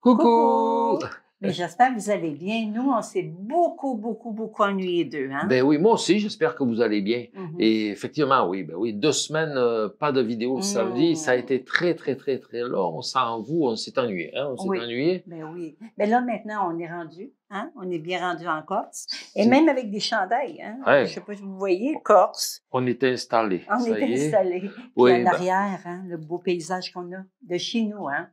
Coucou! Mais eh. j'espère que vous allez bien. Nous, on s'est beaucoup, beaucoup, beaucoup ennuyés d'eux. Hein? Ben oui, moi aussi, j'espère que vous allez bien. Mhm. Et effectivement, oui, ben oui, deux semaines, euh, pas de vidéo le samedi. Ça a été très, très, très, très long. On vous, on s'est ennuyé. Hein? On s'est ennuyé. Ben oui. Mais ben là, maintenant, on est rendu. Hein? On est bien rendu en Corse. Et même avec des chandails. Hein. Je ne sais pas si vous voyez, Corse. On était installé. On était installé. Oui, ben hein, le beau paysage qu'on a de chez nous. Hein?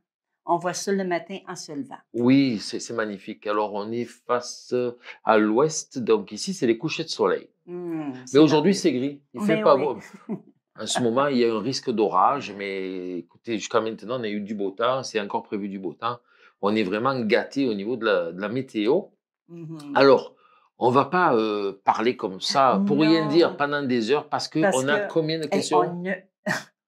on voit ça le matin en se levant. Oui, c'est magnifique. Alors, on est face à l'ouest. Donc, ici, c'est les couchers de soleil. Mmh, mais aujourd'hui, c'est gris. Il fait pas beau. En ce moment, il y a un risque d'orage, mais écoutez, jusqu'à maintenant, on a eu du beau temps. C'est encore prévu du beau temps. On est vraiment gâté au niveau de la, météo. Mmh Alors, on va pas euh, parler comme ça pour rien dire pendant des heures parce qu'on a combien de questions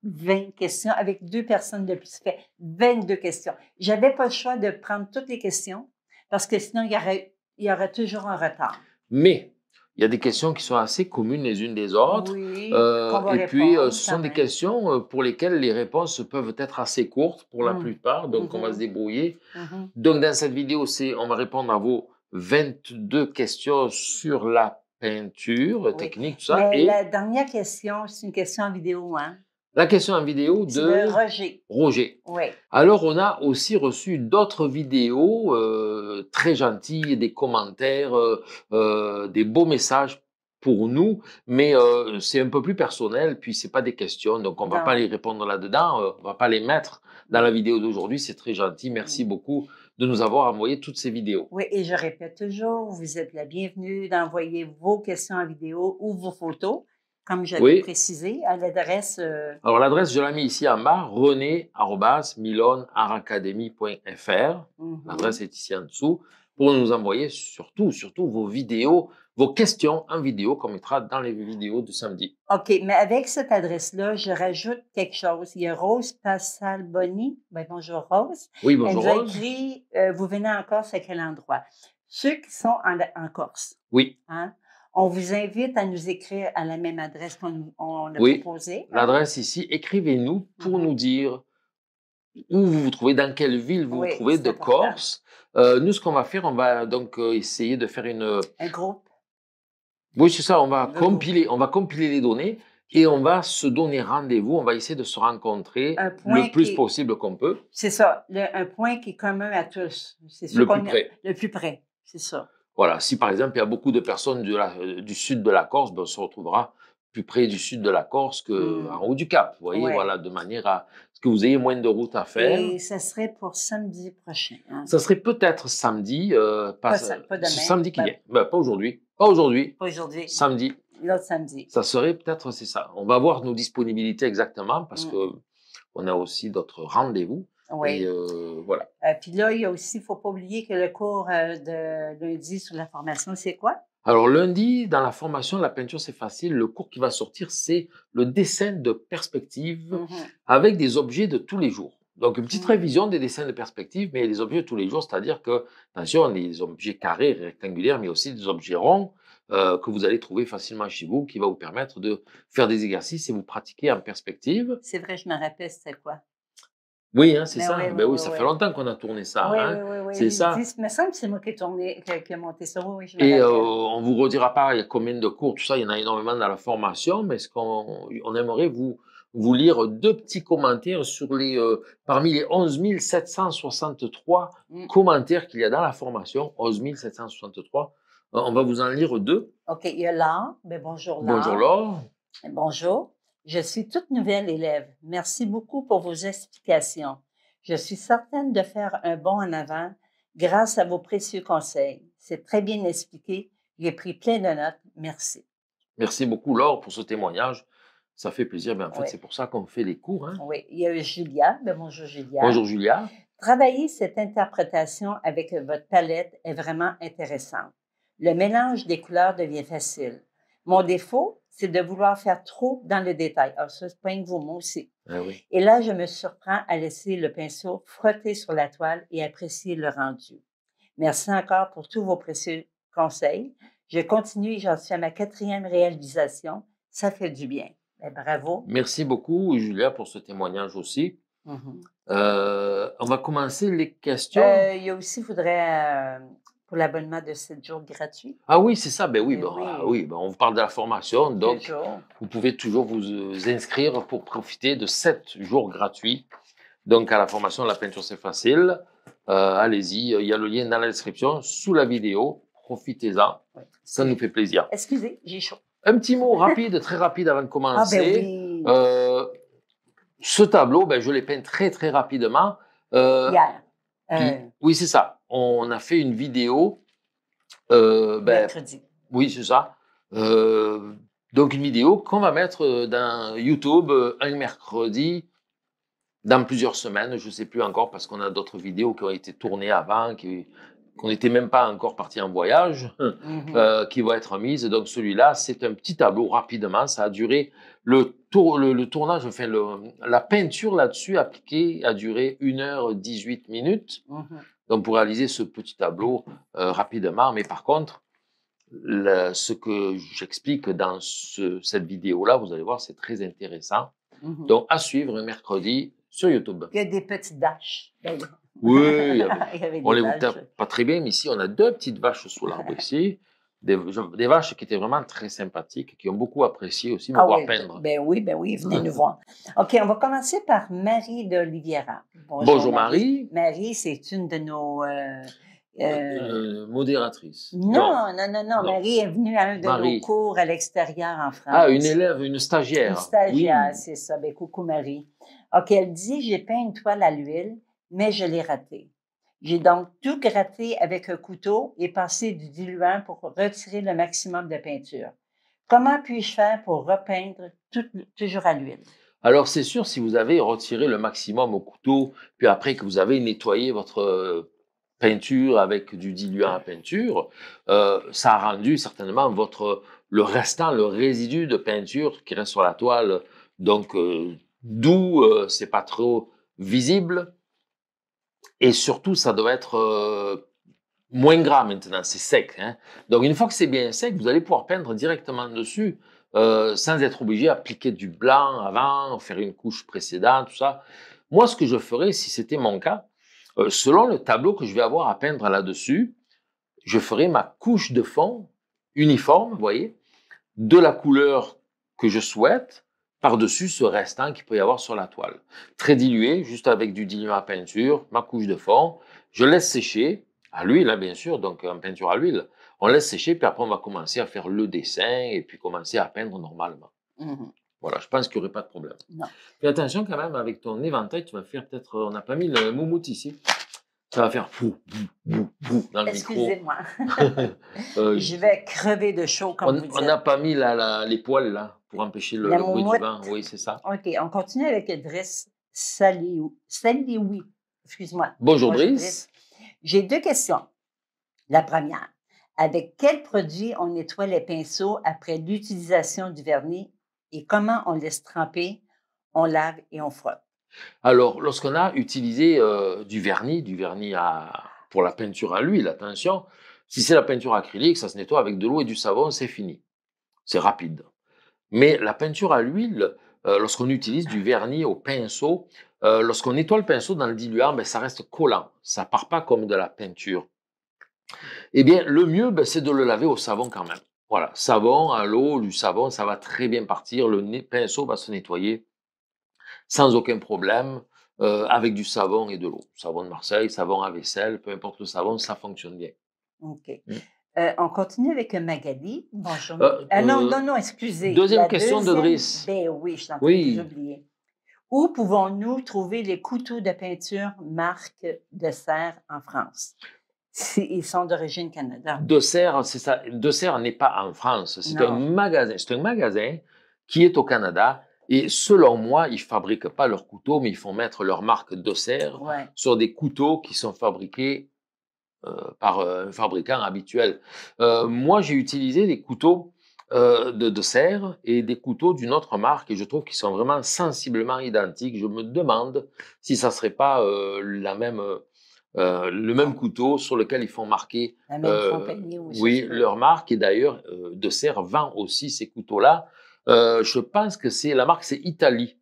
20 questions avec deux personnes de plus. Ça fait 22 questions. J'avais pas le choix de prendre toutes les questions parce que sinon, il y aurait, il y aurait toujours un retard. Mais il y a des questions qui sont assez communes les unes des autres. Oui, euh, et puis, euh, ce sont des questions euh, pour lesquelles les réponses peuvent être assez courtes pour la mm. plupart. Donc, on va mm-hmm. se débrouiller. Mm-hmm. Donc, dans cette vidéo, on va répondre à vos 22 questions sur la peinture, technique, tout ça. et... La dernière question, c'est une question en vidéo. Hein? La question en vidéo de, Roger. Alors, on a aussi reçu d'autres vidéos euh, très gentilles, des commentaires, euh, euh, des beaux messages pour nous, mais c'est un peu plus personnel, puis c'est pas des questions, donc on ne va pas les répondre là-dedans, on va pas les mettre dans la vidéo d'aujourd'hui, c'est très gentil, merci mm. beaucoup de nous avoir envoyé toutes ces vidéos. Oui, et je répète toujours, vous êtes la bienvenue d'envoyer vos questions en vidéo ou vos photos comme j'avais précisé, à l'adresse. Euh, Alors, l'adresse, je l'ai mis ici en bas, rené.milonaracademy.fr. Mhm. L'adresse est ici en dessous pour nous envoyer surtout, surtout vos vidéos, vos questions en vidéo qu'on mettra dans les vidéos de samedi. OK, mais avec cette adresse-là, je rajoute quelque chose. Il y a Rose Passalboni. Ben, bonjour, Rose. Oui, bonjour, Elle Rose. Euh, Vous venez en Corse à quel endroit? Ceux qui sont en, en Corse. Oui. Hein? On vous invite à nous écrire à la même adresse qu'on a proposée. L'adresse ici, écrivez-nous pour mhm. nous dire où vous vous trouvez, dans quelle ville vous vous trouvez de Corse. Euh, nous, ce qu'on va faire, on va donc euh, essayer de faire une... Euh, un groupe. Oui, c'est ça, on va, compiler, on va compiler les données et on va se donner rendez-vous, on va essayer de se rencontrer le plus possible qu'on peut. C'est ça, un point qui est commun à tous. C'est le, plus près. le plus près, c'est ça. Voilà, si par exemple il y a beaucoup de personnes euh, du sud de la Corse, ben, on se retrouvera plus près du sud de la Corse qu'en mmh. en haut du Cap. Vous voyez, voilà, de manière à ce que vous ayez moins de route à faire. Et ça serait pour samedi prochain. Hein. Ça serait peut-être samedi, euh, pas, samedi qui vient. Ben, pas aujourd'hui. Pas aujourd'hui. Pas aujourd'hui. Samedi. L'autre samedi. Ça serait peut-être, c'est ça. On va voir nos disponibilités exactement parce mmh. que on a aussi d'autres rendez-vous. Oui. Et voilà. Euh, puis là, il y a aussi, ne faut pas oublier que le cours euh, de lundi sur la formation, c'est quoi? Alors, lundi, dans la formation, la peinture, c'est facile. Le cours qui va sortir, c'est le dessin de perspective mmh avec des objets de tous les jours. Donc, une petite mmh révision des dessins de perspective, mais les objets de tous les jours, c'est-à-dire que, attention, les objets carrés, rectangulaires, mais aussi des objets ronds euh, que vous allez trouver facilement chez vous, qui va vous permettre de faire des exercices et vous pratiquer en perspective. C'est vrai, je me rappelle, c'était quoi oui, hein, c'est ben ça. Ben oui, ça fait longtemps qu'on a tourné ça. Hein. C'est ça. Mais ça, c'est moi qui ai tourné, qui, monté ça. Et euh, on vous redira pas il y a combien de cours, tout ça. Il y en a énormément dans la formation, mais ce qu'on on aimerait vous vous lire deux petits commentaires sur les euh, parmi les 11 763 mm. commentaires qu'il y a dans la formation. 11 763. On va vous en lire deux. Ok, il y a là. Mais bonjour là. Bonjour Laure. Bonjour. Je suis toute nouvelle élève. Merci beaucoup pour vos explications. Je suis certaine de faire un bond en avant grâce à vos précieux conseils. C'est très bien expliqué. J'ai pris plein de notes. Merci. Merci beaucoup, Laure, pour ce témoignage. Ça fait plaisir. Mais ben, en fait, c'est pour ça qu'on fait les cours. Hein? Oui, il y a Julia. Ben, bonjour, Julia. Bonjour, Julia. Travailler cette interprétation avec votre palette est vraiment intéressant. Le mélange des couleurs devient facile. Mon défaut, c'est de vouloir faire trop dans le détail. Alors, ah, ça, c'est pas vous, aussi. Ah et là, je me surprends à laisser le pinceau frotter sur la toile et apprécier le rendu. Merci encore pour tous vos précieux conseils. Je continue et j'en suis à ma quatrième réalisation. Ça fait du bien. Ben, bravo. Merci beaucoup, Julia, pour ce témoignage aussi. Mm-hmm. Euh, on va commencer les questions. Euh, il y a aussi, il faudrait euh, pour l'abonnement de 7 jours gratuits. Ah oui, c'est ça. Ben oui, ben, oui. Bah, on vous parle de la formation. Donc, vous pouvez toujours vous euh, inscrire pour profiter de 7 jours gratuits. Donc, à la formation La peinture, c'est facile. Euh, allez-y, euh, il y a le lien dans la description, sous la vidéo. Profitez-en. Ça nous fait plaisir. Excusez, j'ai chaud. Un petit mot rapide, très rapide avant de ah, ben commencer. ce tableau, ben, je l'ai peint très, très rapidement. Euh, oui, c'est ça. On a fait une vidéo. Euh, ben, mercredi. Oui, c'est ça. Euh, donc, une vidéo qu'on va mettre euh, dans YouTube un mercredi dans plusieurs semaines. Je ne sais plus encore parce qu'on a d'autres vidéos qui ont été tournées avant, qui, qu'on n'était même pas encore parti en voyage, hein, hum. mhm. euh, qui va être mise. Donc celui-là, c'est un petit tableau rapidement. Ça a duré le, tour, le, tournage, enfin le, la peinture là-dessus appliquée a duré 1h18 minutes. Mhm. Donc pour réaliser ce petit tableau euh, rapidement, mais par contre, ce que j'explique dans cette vidéo-là, vous allez voir, c'est très intéressant. Mhm. Donc à suivre mercredi sur YouTube. Il y a des petites daches. Oui, il y on les voit pas très bien, mais ici, on a deux petites vaches sous l'arbre ici. Des, vaches qui étaient vraiment très sympathiques, qui ont beaucoup apprécié aussi me ah voir oui, peindre. Ben oui, ben oui, venez nous voir. OK, on va commencer par Marie de Oliveira. Bonjour, Marie. Marie, c'est une de nos... Euh, euh, euh, euh Non non. non, non, Marie est venue à un de nos cours à l'extérieur en France. Ah, une élève, une stagiaire. Une stagiaire, c'est ça. Ben, coucou Marie. OK, elle dit, j'ai peint une toile à l'huile mais je l'ai raté. J'ai donc tout gratté avec un couteau et passé du diluant pour retirer le maximum de peinture. Comment puis-je faire pour repeindre toujours à l'huile? Alors c'est sûr, si vous avez retiré le maximum au couteau, puis après que vous avez nettoyé votre peinture avec du diluant à peinture, euh, ça a rendu certainement votre, le restant, le résidu de peinture qui reste sur la toile, donc d'où euh, doux, euh, c'est pas trop visible. Et surtout, ça doit être euh, moins gras maintenant, c'est sec. Hein. Donc une fois que c'est bien sec, vous allez pouvoir peindre directement dessus euh, sans être obligé d'appliquer du blanc avant, faire une couche précédente, tout ça. Moi, ce que je ferais, si c'était mon cas, euh, selon le tableau que je vais avoir à peindre là-dessus, je ferais ma couche de fond uniforme, vous voyez, de la couleur que je souhaite, par-dessus ce restant qu'il peut y avoir sur la toile. Très dilué, juste avec du diluant à peinture, ma couche de fond. Je laisse sécher, à l'huile hein, bien sûr, donc en peinture à l'huile. On laisse sécher, puis après on va commencer à faire le dessin et puis commencer à peindre normalement. Mm-hmm. Voilà, je pense qu'il n'y aurait pas de problème. Non. attention quand même avec ton éventail, tu vas faire peut-être. On n'a pas mis le moumout ici ça va faire fou fou, fou dans le micro. Excusez-moi. Euh, je vais crever de chaud comme on, On n'a pas mis les poils là pour empêcher le, bruit du vent. Oui, c'est ça. OK, on continue avec Idriss Salioui. oui. Excuse-moi. Bonjour, Driss. J'ai deux questions. La première, avec quel produit on nettoie les pinceaux après l'utilisation du vernis et comment on laisse tremper, on lave et on frotte? Alors, lorsqu'on a utilisé euh, du vernis, du vernis à, pour la peinture à l'huile, attention, si c'est la peinture acrylique, ça se nettoie avec de l'eau et du savon, c'est fini. C'est rapide. Mais la peinture à l'huile, euh, lorsqu'on utilise du vernis au pinceau, euh, lorsqu'on nettoie le pinceau dans le diluant, ben, ça reste collant. Ça part pas comme de la peinture. Eh bien, le mieux, ben, c'est de le laver au savon quand même. Voilà, savon, à l'eau, du savon, ça va très bien partir. Le pinceau va se nettoyer sans aucun problème euh, avec du savon et de l'eau. Savon de Marseille, savon à vaisselle, peu importe le savon, ça fonctionne bien. OK. Mmh. Euh, on continue avec Magali. Bonjour. Euh, ah non, non, non, excusez. Deuxième question de ben oui, je oublié. Où pouvons-nous trouver les couteaux de peinture marque de serre en France? Si ils sont d'origine Canada. De serre, c'est ça. De serre n'est pas en France. C'est un magasin. C'est un magasin qui est au Canada et selon moi, ils fabriquent pas leurs couteaux, mais ils font mettre leur marque de serre sur des couteaux qui sont fabriqués euh, par euh, un fabricant habituel. Euh, moi, j'ai utilisé des couteaux de, serre et des couteaux d'une autre marque et je trouve qu'ils sont vraiment sensiblement identiques. Je me demande si ça ne serait pas la même, le même couteau sur lequel ils font marquer oui, leur marque. Et d'ailleurs, de serre vend aussi ces couteaux-là euh, je pense que c'est la marque, c'est Italie.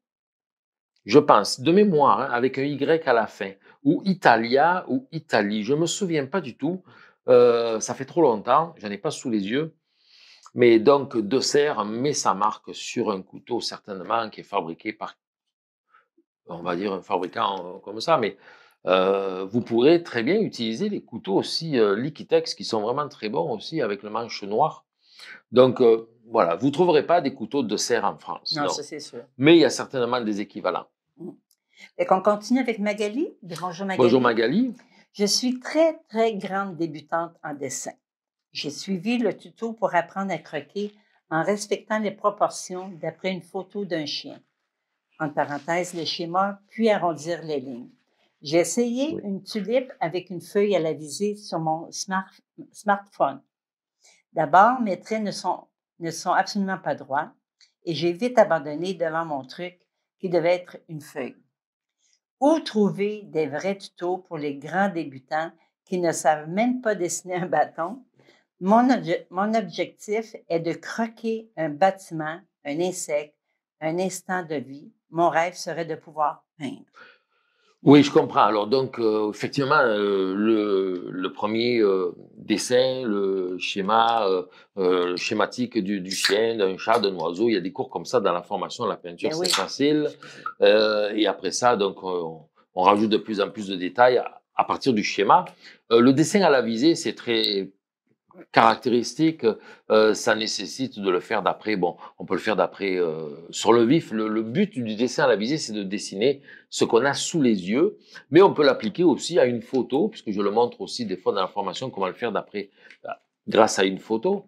Je pense, de mémoire, hein, avec un Y à la fin, ou Italia ou Italie. Je ne me souviens pas du tout. Euh, ça fait trop longtemps, n'en ai pas sous les yeux. Mais donc, De Serre met sa marque sur un couteau, certainement, qui est fabriqué par, on va dire, un fabricant euh, comme ça. Mais vous pourrez très bien utiliser les couteaux aussi Liquitex, qui sont vraiment très bons aussi, avec le manche noir. Donc, voilà, vous ne trouverez pas des couteaux de serre en France. Non, ça c'est sûr. Mais il y a certainement des équivalents. Mm. Et qu'on continue avec Magali. Bonjour Magali. Bonjour Je suis très, très grande débutante en dessin. J'ai suivi le tuto pour apprendre à croquer en respectant les proportions d'après une photo d'un chien. En parenthèse, le schéma, puis arrondir les lignes. J'ai essayé une tulipe avec une feuille à la visée sur mon smartphone. D'abord, mes traits ne sont ne sont absolument pas droits et j'ai vite abandonné devant mon truc qui devait être une feuille. Où trouver des vrais tutos pour les grands débutants qui ne savent même pas dessiner un bâton? Mon, objectif est de croquer un bâtiment, un insecte, un instant de vie. Mon rêve serait de pouvoir peindre. Oui, je comprends. Alors donc, euh, effectivement, euh, le, le, premier euh, dessin, le schéma schématique du, du chien, d'un chat, d'un oiseau, il y a des cours comme ça dans la formation la peinture, ben c'est facile. et après ça, donc, on, rajoute de plus en plus de détails à, à partir du schéma. le dessin à la visée, c'est très caractéristique, euh, ça nécessite de le faire d'après. Bon, on peut le faire d'après euh, sur le vif. Le, le, but du dessin à la visée, c'est de dessiner ce qu'on a sous les yeux, mais on peut l'appliquer aussi à une photo, puisque je le montre aussi des fois dans la formation comment le faire d'après euh, grâce à une photo.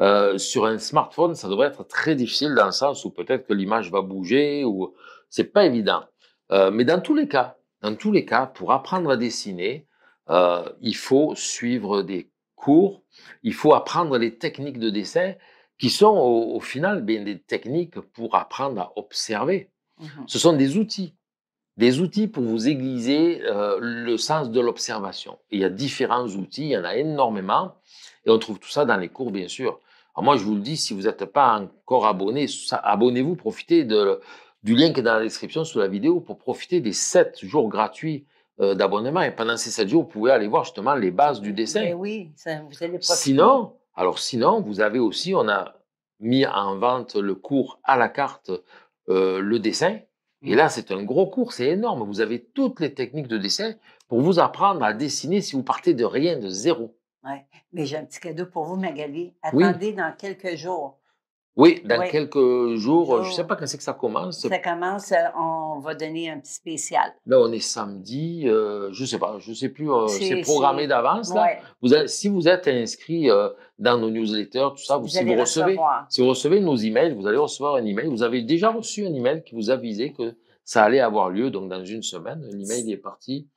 Euh, sur un smartphone, ça devrait être très difficile dans le sens où peut-être que l'image va bouger ou c'est pas évident. Euh, mais dans tous les cas, dans tous les cas, pour apprendre à dessiner, euh, il faut suivre des cours il faut apprendre les techniques de dessin qui sont au, final bien des techniques pour apprendre à observer. Mmh Ce sont des outils, des outils pour vous aiguiser euh, le sens de l'observation. Il y a différents outils, il y en a énormément, et on trouve tout ça dans les cours, bien sûr. moi, je vous le dis, si vous n'êtes pas encore abonné, abonnez-vous, profitez du lien qui est dans la description sous la vidéo pour profiter des 7 jours gratuits euh, d'abonnement. Et pendant ces 7 jours, vous pouvez aller voir justement les bases du dessin. Mais ben oui, vous allez Sinon, alors sinon, vous avez aussi, on a mis en vente le cours à la carte, euh, le dessin. Et mmh. là, c'est un gros cours, c'est énorme. Vous avez toutes les techniques de dessin pour vous apprendre à dessiner si vous partez de rien, de zéro. Oui, Mais j'ai un petit cadeau pour vous, Magali. Attendez dans quelques jours. Oui, dans quelques jours, je ne sais pas quand c'est que ça commence. Ça commence, euh, on va donner un petit spécial. Là, on est samedi, euh, je ne sais pas, je sais plus, euh, c'est programmé d'avance. si vous êtes inscrit dans nos newsletters, tout ça, vous, si, vous recevez, si vous recevez nos emails, vous allez recevoir un email. Vous avez déjà reçu un email qui vous avisait que ça allait avoir lieu, donc dans une semaine. L'email est parti.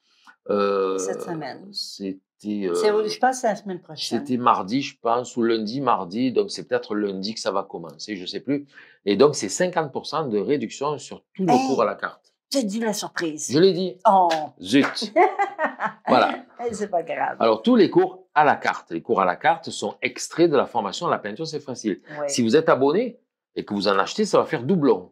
Cette semaine. C'est euh, c'est je pense la semaine prochaine. C'était mardi, je pense, ou lundi, mardi. Donc c'est peut-être lundi que ça va commencer, je ne sais plus. Et donc c'est 50% de réduction sur tous les cours à la carte. J'ai dit la surprise. Je l'ai dit. Oh. Zut. voilà. C'est pas grave. Alors tous les cours à la carte. Les cours à la carte sont extraits de la formation la peinture, c'est facile. Si vous êtes abonné et que vous en achetez, ça va faire doublon.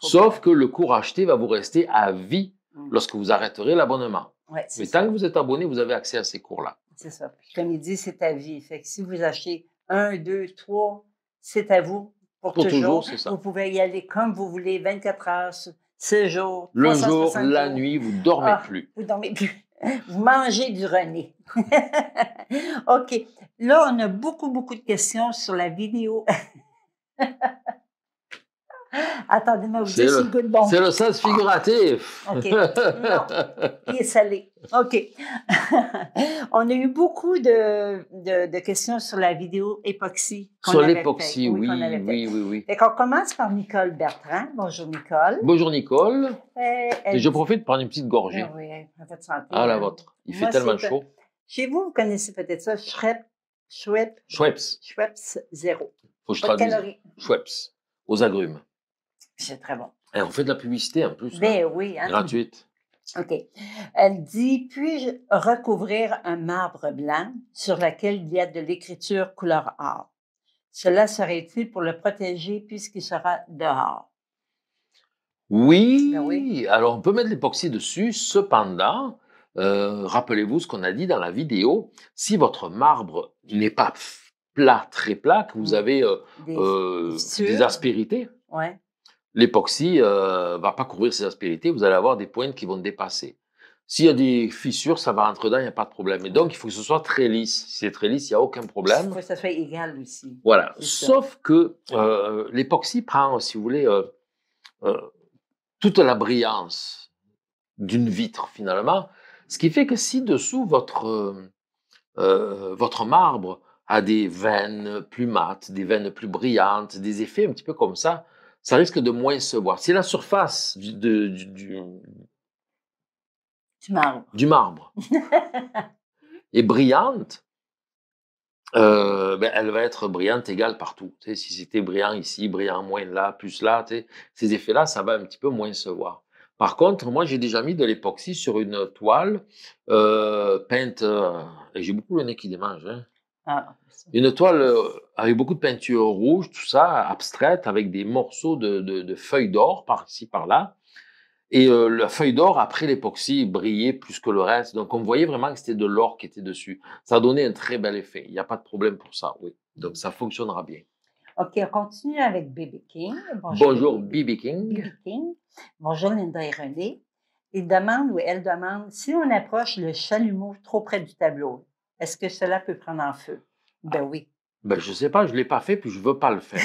Sauf que le cours acheté va vous rester à vie mm. lorsque vous arrêterez l'abonnement. Mais tant que vous êtes abonné, vous avez accès à ces cours-là. C'est ça. Puis comme il c'est à vie. Fait si vous achetez un, deux, trois, c'est à vous pour, pour toujours. ça. Vous pouvez y aller comme vous voulez, 24 heures, 6 jours. Le jour, la nuit, vous ne dormez ah, plus. Vous ne dormez plus. Vous mangez du René. OK. Là, on a beaucoup, beaucoup de questions sur la vidéo. Attendez, moi vous le, C'est le sens figuratif. Non, il est salé. OK. On a eu beaucoup de, questions sur la vidéo époxy. Sur l'époxy, oui, Et qu'on commence par Nicole Bertrand. Bonjour, Nicole. Bonjour, Nicole. Euh, Et, je profite de prendre une petite gorgée. Ah, ah la hein. vôtre. Il fait tellement chaud. chez vous, vous connaissez peut-être ça, Schweppes. Schweppes. Schweppes. zéro. Faut que je traduise. Schweppes. Aux agrumes. C'est très bon. Et eh, on fait de la publicité en plus. Ben hein. oui. Hein. Gratuite. OK. Elle dit Puis-je recouvrir un marbre blanc sur lequel il y a de l'écriture couleur or Cela serait utile pour le protéger puisqu'il sera dehors. Oui, ben oui. Alors on peut mettre l'époxy dessus. Cependant, euh, rappelez-vous ce qu'on a dit dans la vidéo si votre marbre n'est pas plat, très plat, que vous mmh. avez euh, des, euh, des aspérités. Ouais l'époxy ne euh, va pas couvrir ses aspérités, vous allez avoir des pointes qui vont dépasser. S'il y a des fissures, ça va rentrer dedans, il n'y a pas de problème. Et donc, il faut que ce soit très lisse. Si c'est très lisse, il n'y a aucun problème. Il faut que ça soit égal aussi. Voilà. Sauf que ah. euh, l'époxy prend, si vous voulez, euh, toute la brillance d'une vitre, finalement. Ce qui fait que si dessous, votre, votre marbre a des veines plus mates, des veines plus brillantes, des effets un petit peu comme ça, ça risque de moins se voir. C'est la surface du, du, marbre, est brillante, euh, ben, elle va être brillante égale partout. si c'était brillant ici, brillant moins là, plus là, ces effets-là, ça va un petit peu moins se voir. Par contre, moi, j'ai déjà mis de l'époxy sur une toile euh, peinte, euh, et j'ai beaucoup le nez qui démange, hein, ah, une toile euh, avec beaucoup de peinture rouge, tout ça, abstraite, avec des morceaux de, de, feuilles d'or par ici, par-là. Et euh, la feuille d'or, après l'époxy, brillait plus que le reste. Donc, on voyait vraiment que c'était de l'or qui était dessus. Ça donnait un très bel effet. Il n'y a pas de problème pour ça, oui. Donc, ça fonctionnera bien. OK, on continue avec B.B. King. Bonjour, Bibi King. King. Bonjour, Linda et René. Il demande ou elle demande si on approche le chalumeau trop près du tableau, est-ce que cela peut prendre en feu? Ah, ben oui. Ben, je sais pas, je l'ai pas fait, puis je veux pas le faire.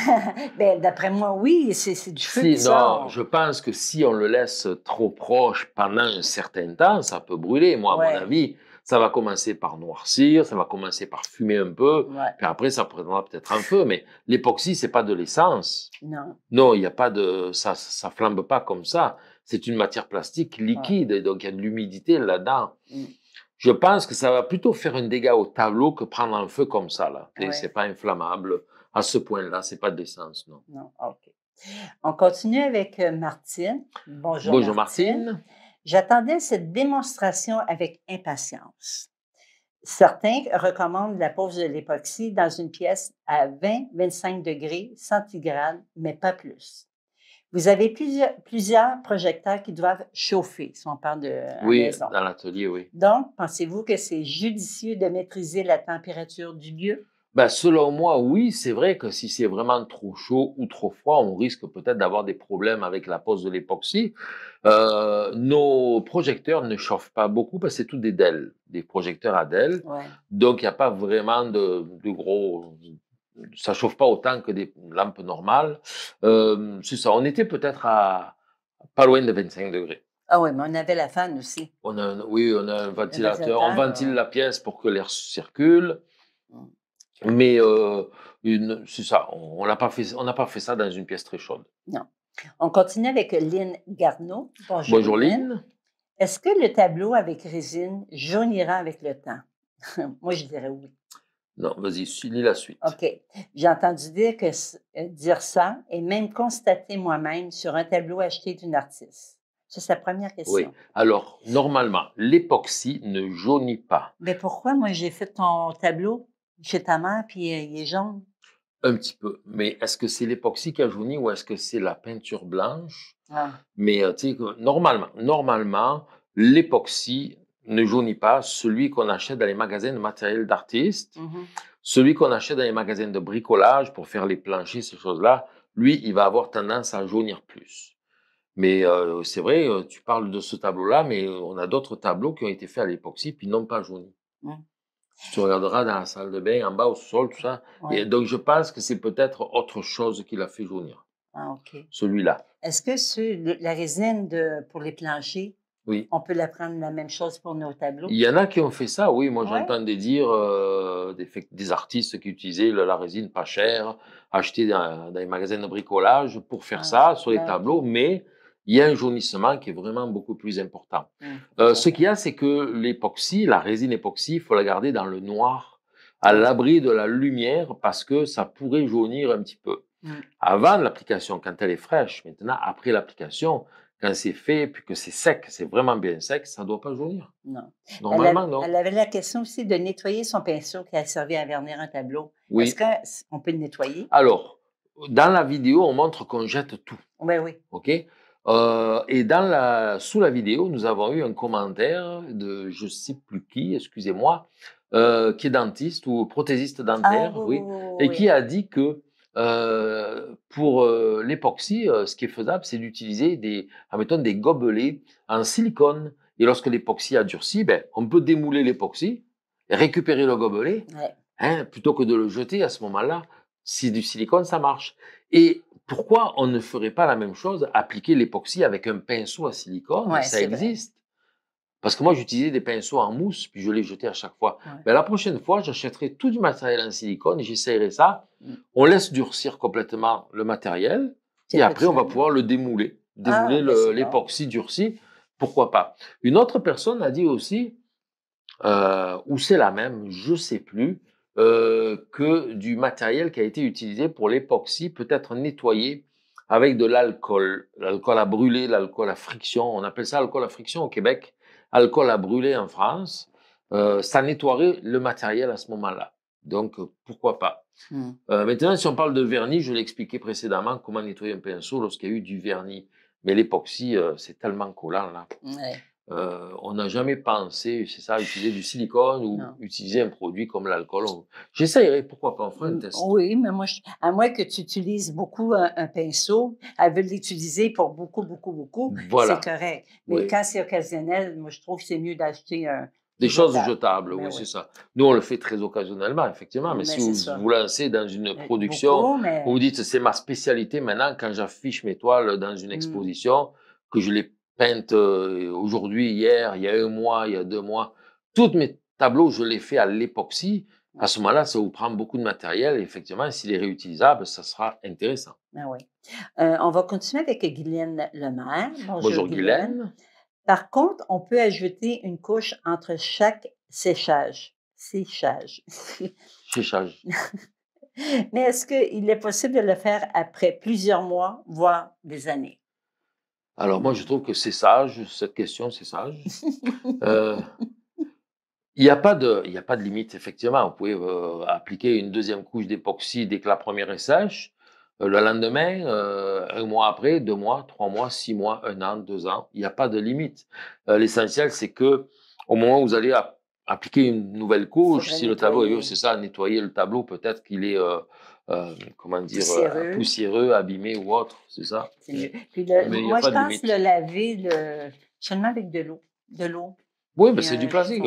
ben, d'après moi, oui, c'est du feu si, non, je pense que si on le laisse trop proche pendant un certain temps, ça peut brûler. Moi, à mon avis, ça va commencer par noircir, ça va commencer par fumer un peu, puis après, ça prendra peut-être un feu. Mais l'époxy, c'est pas de l'essence. Non. Non, il n'y a pas de... ça ça flambe pas comme ça. C'est une matière plastique liquide, donc il y a de l'humidité là-dedans. Mm je pense que ça va plutôt faire un dégât au tableau que prendre un feu comme ça. Là. Ouais. C'est pas inflammable à ce point-là, c'est pas d'essence, non. Non, ah, OK. On continue avec euh, Martine. Bonjour. Bonjour Martine. J'attendais cette démonstration avec impatience. Certains recommandent la pose de l'époxy dans une pièce à 20-25 degrés centigrades, mais pas plus. Vous avez plusieurs, plusieurs projecteurs qui doivent chauffer, si on parle de oui, maison. dans l'atelier, oui. Donc, pensez-vous que c'est judicieux de maîtriser la température du lieu? Bah, selon moi, oui, c'est vrai que si c'est vraiment trop chaud ou trop froid, on risque peut-être d'avoir des problèmes avec la pose de l'époxy. Euh, nos projecteurs ne chauffent pas beaucoup parce que c'est tout des DEL, des projecteurs à DEL. Donc, il n'y a pas vraiment de gros ça chauffe pas autant que des lampes normales. c'est ça, on était peut-être à pas loin de 25 degrés. Ah oui, mais on avait la fan aussi. On a oui, on a un ventilateur. on ventile la pièce pour que l'air circule. Mm. Mais euh, c'est ça, on n'a pas, fait, pas fait ça dans une pièce très chaude. Non. On continue avec Lynn Garneau. Bonjour, Bonjour Lynn. Est-ce que le tableau avec résine jaunira avec le temps? Moi, je dirais oui. Non, vas-y, lis la suite. OK. J'ai entendu dire, que, euh, dire ça et même constater moi-même sur un tableau acheté d'une artiste. C'est sa première question. Oui. Alors, normalement, l'époxy ne jaunit pas. Mais pourquoi, moi, j'ai fait ton tableau chez ta mère, puis euh, il est jaune? Un petit peu. Mais est-ce que c'est l'époxy qui a jauni ou est-ce que c'est la peinture blanche? Ah. Mais, euh, tu sais, normalement, normalement l'époxy ne jaunit pas celui qu'on achète dans les magasins de matériel d'artiste, mm-hmm. celui qu'on achète dans les magasins de bricolage pour faire les planchers, ces choses-là, lui, il va avoir tendance à jaunir plus. Mais euh, c'est vrai, euh, tu parles de ce tableau-là, mais euh, on a d'autres tableaux qui ont été faits à l'époxy puis n'ont pas jauni. Tu regarderas dans la salle de bain, en bas, au sol, tout ça. Et donc, je pense que c'est peut-être autre chose qui l'a fait jaunir. Ah, Celui-là. Est-ce que la résine de, pour les planchers, on peut l'apprendre la même chose pour nos tableaux. Il y en a qui ont fait ça, oui. Moi, j'entends j'entendais dire euh, des, artistes qui utilisaient la, résine pas chère, achetée dans, les magasins de bricolage pour faire ah, ça sur les tableaux, mais il y a un jaunissement qui est vraiment beaucoup plus important. Mmh, euh, ce qu'il y a, c'est que l'époxy, la résine époxy, il faut la garder dans le noir, à mmh. l'abri de la lumière, parce que ça pourrait jaunir un petit peu. Mmh. Avant l'application, quand elle est fraîche, maintenant, après l'application, quand c'est fait, puis que c'est sec, c'est vraiment bien sec, ça ne doit pas jaunir. Non. Normalement, non. Elle avait la question aussi de nettoyer son pinceau qui a servi à vernir un tableau. Oui. Est-ce qu'on peut le nettoyer? Alors, dans la vidéo, on montre qu'on jette tout. Oui, oui. OK? Euh, et dans la, sous la vidéo, nous avons eu un commentaire de je ne sais plus qui, excusez-moi, euh, qui est dentiste ou prothésiste dentaire, ah, oui, et qui a dit que pour l'époxy, ce qui est faisable, c'est d'utiliser des, admettons, des gobelets en silicone. Et lorsque l'époxy a durci, ben, on peut démouler l'époxy, récupérer le gobelet, hein, plutôt que de le jeter à ce moment-là. Si du silicone, ça marche. Et pourquoi on ne ferait pas la même chose, appliquer l'époxy avec un pinceau à silicone Ça existe. Parce que moi, j'utilisais des pinceaux en mousse, puis je les jetais à chaque fois. Mais la prochaine fois, j'achèterai tout du matériel en silicone et j'essayerai ça. Mm. On laisse durcir complètement le matériel et après, on va pouvoir le démouler. Démouler ah, ben, l'époxy durci, pourquoi pas. Une autre personne a dit aussi, euh, ou c'est la même, je ne sais plus, euh, que du matériel qui a été utilisé pour l'époxy peut être nettoyé avec de l'alcool. L'alcool à brûler, l'alcool à friction, on appelle ça l'alcool à friction au Québec alcool à brûler en France, euh, ça nettoierait le matériel à ce moment-là. Donc, euh, pourquoi pas mmh. euh, Maintenant, si on parle de vernis, je l'ai expliqué précédemment, comment nettoyer un pinceau lorsqu'il y a eu du vernis. Mais l'époxy, c'est tellement collant là. Euh, on n'a jamais pensé, c'est ça, utiliser du silicone ou utiliser un produit comme l'alcool. J'essaierai. pourquoi pas, on fera un test. Oui, mais moi, à moins que tu utilises beaucoup un, pinceau, elle veut l'utiliser pour beaucoup, beaucoup, beaucoup, c'est correct. Mais quand c'est occasionnel, moi, je trouve que c'est mieux d'acheter un, des choses jetables, ben oui, c'est ça. Nous, on le fait très occasionnellement, effectivement, mais, ben si vous vous lancez dans une euh, production, vous dites, c'est ma spécialité maintenant, quand j'affiche mes toiles dans une mmh. exposition, que je les peinte euh, aujourd'hui, hier, il y a un mois, il y a deux mois. Tous mes tableaux, je les fais à l'époxy. À ce moment-là, ça vous prend beaucoup de matériel. Et effectivement, s'il est réutilisable, ça sera intéressant. Ah oui. Euh, on va continuer avec Guylaine Lemaire. Bonjour, Guylaine. Par contre, on peut ajouter une couche entre chaque séchage. Séchage. Séchage. Mais est-ce qu'il est possible de le faire après plusieurs mois, voire des années? Alors moi, je trouve que c'est sage, cette question, c'est sage. Euh, il n'y a, pas de, a pas de limite, effectivement. Vous pouvez euh, appliquer une deuxième couche d'époxy dès que la première est sèche. Euh, le lendemain, un mois après, deux mois, trois mois, six mois, un an, deux ans, il n'y a pas de limite. L'essentiel, c'est que au moment où vous allez appliquer une nouvelle couche, si le tableau, est c'est ça, nettoyer le tableau, peut-être qu'il est euh, comment dire, euh, poussiéreux. abîmé ou autre, c'est ça Puis Moi, je pense le laver seulement avec de l'eau. De l'eau. Oui, mais c'est du euh, plastique,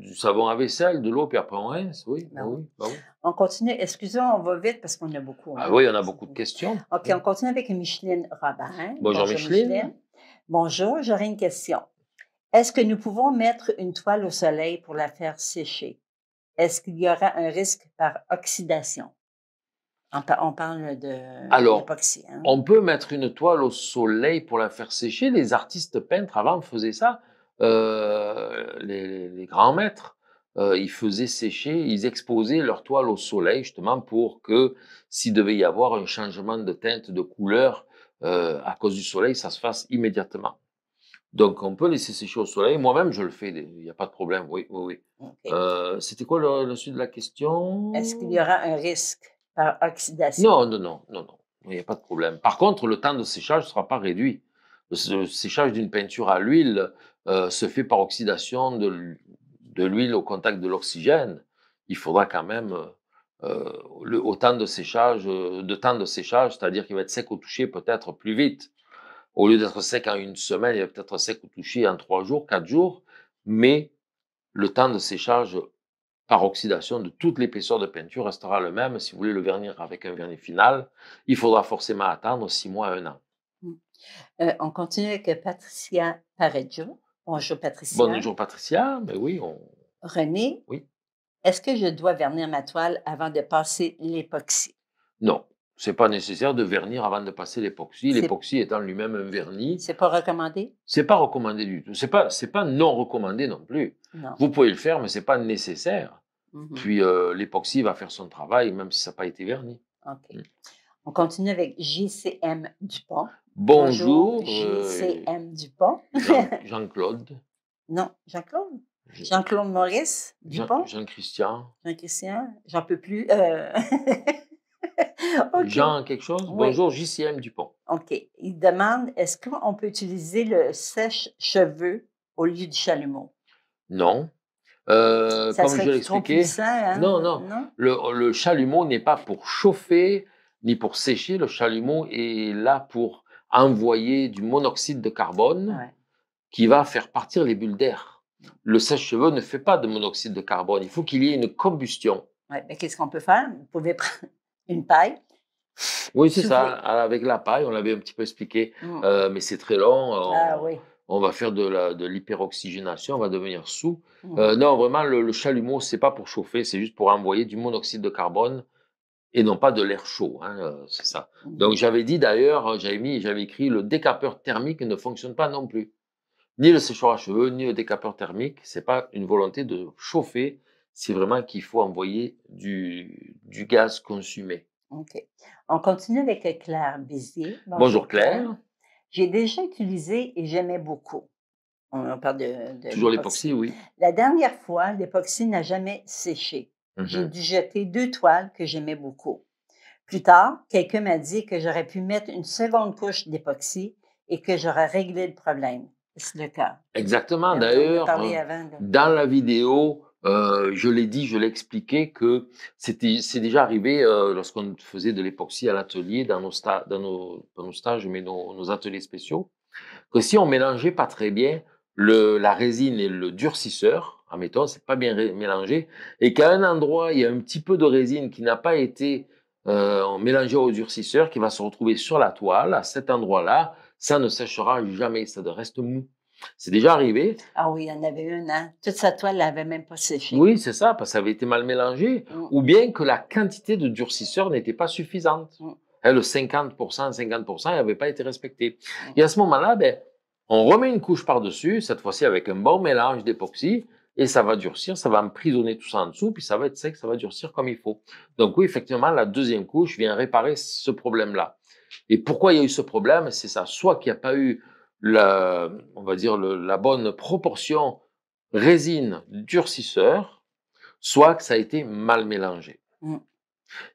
du, savon à vaisselle, de l'eau, puis après on Oui, ben ben oui. On continue. Excusez, moi on va vite parce qu'on a beaucoup. Hein. Ah oui, on a beaucoup de questions. OK, on continue avec Micheline Robin. Bonjour, Micheline. Bonjour, j'aurais une question. Est-ce que nous pouvons mettre une toile au soleil pour la faire sécher? Est-ce qu'il y aura un risque par oxydation? On, parle de Alors, hein. on peut mettre une toile au soleil pour la faire sécher. Les artistes peintres avant faisaient ça. Euh, les, grands maîtres, euh, ils faisaient sécher, ils exposaient leur toile au soleil justement pour que s'il devait y avoir un changement de teinte, de couleur euh, à cause du soleil, ça se fasse immédiatement. Donc on peut laisser sécher au soleil. Moi-même, je le fais, il n'y a pas de problème. Oui, oui, oui. C'était quoi le, sujet de la question Est-ce qu'il y aura un risque oxydation. Non, non, non, non, non. Il n'y a pas de problème. Par contre, le temps de séchage ne sera pas réduit. Le séchage d'une peinture à l'huile euh, se fait par oxydation de, l'huile au contact de l'oxygène. Il faudra quand même euh, le, temps de séchage, euh, de temps de séchage, c'est-à-dire qu'il va être sec au toucher peut-être plus vite. Au lieu d'être sec en une semaine, il va peut-être sec au toucher en trois jours, quatre jours, mais le temps de séchage par oxydation de toute l'épaisseur de peinture restera le même. Si vous voulez le vernir avec un vernis final, il faudra forcément attendre six mois à un an. Mm. Euh, on continue avec Patricia Pareggio. Bonjour Patricia. Bonjour Patricia, mais ben oui, on... René, oui. est-ce que je dois vernir ma toile avant de passer l'époxy? Non n'est pas nécessaire de vernir avant de passer l'époxy. L'époxy étant lui-même un vernis. C'est pas recommandé. C'est pas recommandé du tout. C'est pas c'est pas non recommandé non plus. Vous pouvez le faire, mais c'est pas nécessaire. Mmh Puis euh, l'époxy va faire son travail, même si ça n'a pas été verni. Ok. Mmh. On continue avec JCM Dupont. Bonjour. JCM euh, Dupont. Jean-Claude. non, Jean-Claude. Jean-Claude Maurice Dupont. Jean-Christian. Jean christian j'en peux plus. Euh, Jean quelque chose. Bonjour, JCM Dupont. OK. Il demande, est-ce qu'on peut utiliser le sèche-cheveux au lieu du chalumeau? Non. Euh, comme je l'expliquais. Hein? Non, non. Le, chalumeau n'est pas pour chauffer ni pour sécher. Le chalumeau est là pour envoyer du monoxyde de carbone qui va faire partir les bulles d'air. Le sèche-cheveux ne fait pas de monoxyde de carbone. Il faut qu'il y ait une combustion. Ouais, mais qu'est-ce qu'on peut faire Vous pouvez prendre une paille. Oui, c'est ça. Ah, avec la paille, on l'avait un petit peu expliqué, mm. euh, mais c'est très long. Ah on, va faire de l'hyperoxygénation, de on va devenir sous. Mm. Euh, non, vraiment, le, chalumeau, n'est pas pour chauffer, c'est juste pour envoyer du monoxyde de carbone et non pas de l'air chaud. Hein, euh, c'est ça. Mm. Donc j'avais dit d'ailleurs, j'avais écrit, le décapeur thermique ne fonctionne pas non plus. Ni le séchoir à cheveux, ni le décapeur thermique, c'est pas une volonté de chauffer c'est vraiment qu'il faut envoyer du, gaz consumé. OK. On continue avec Claire Bézier. Bonjour, Claire. J'ai déjà utilisé et j'aimais beaucoup. On parle de, Toujours l'époxy, oui. La dernière fois, l'époxy n'a jamais séché. J'ai mmh dû jeter deux toiles que j'aimais beaucoup. Plus tard, quelqu'un m'a dit que j'aurais pu mettre une seconde couche d'époxy et que j'aurais réglé le problème. C'est le cas. Exactement. D'ailleurs, euh, dans la vidéo, euh, je l'ai dit, je l'ai expliqué que c'était, c'est déjà arrivé euh, lorsqu'on faisait de l'époxy à l'atelier, dans nos, stages, mais dans nos ateliers spéciaux, que si on mélangeait pas très bien la résine et le durcisseur, admettons, c'est pas bien mélangé, et qu'à un endroit, il y a un petit peu de résine qui n'a pas été euh, mélangée au durcisseur, qui va se retrouver sur la toile, à cet endroit-là, ça ne séchera jamais, ça reste mou. C'est déjà arrivé. Ah oui, il y en avait une, hein. Toute sa toile n'avait même pas séché. Oui, c'est ça, parce que ça avait été mal mélangé. Mm. Ou bien que la quantité de durcisseur n'était pas suffisante. Mm. Hein, le 50%, 50% n'avait pas été respecté. Mm. Et à ce moment-là, ben, on remet une couche par-dessus, cette fois-ci avec un bon mélange d'époxy, et ça va durcir, ça va emprisonner tout ça en dessous, puis ça va être sec, ça va durcir comme il faut. Donc oui, effectivement, la deuxième couche vient réparer ce problème-là. Et pourquoi il y a eu ce problème C'est ça, soit qu'il n'y a pas eu la, on va dire la bonne proportion résine durcisseur, soit que ça a été mal mélangé. Mm.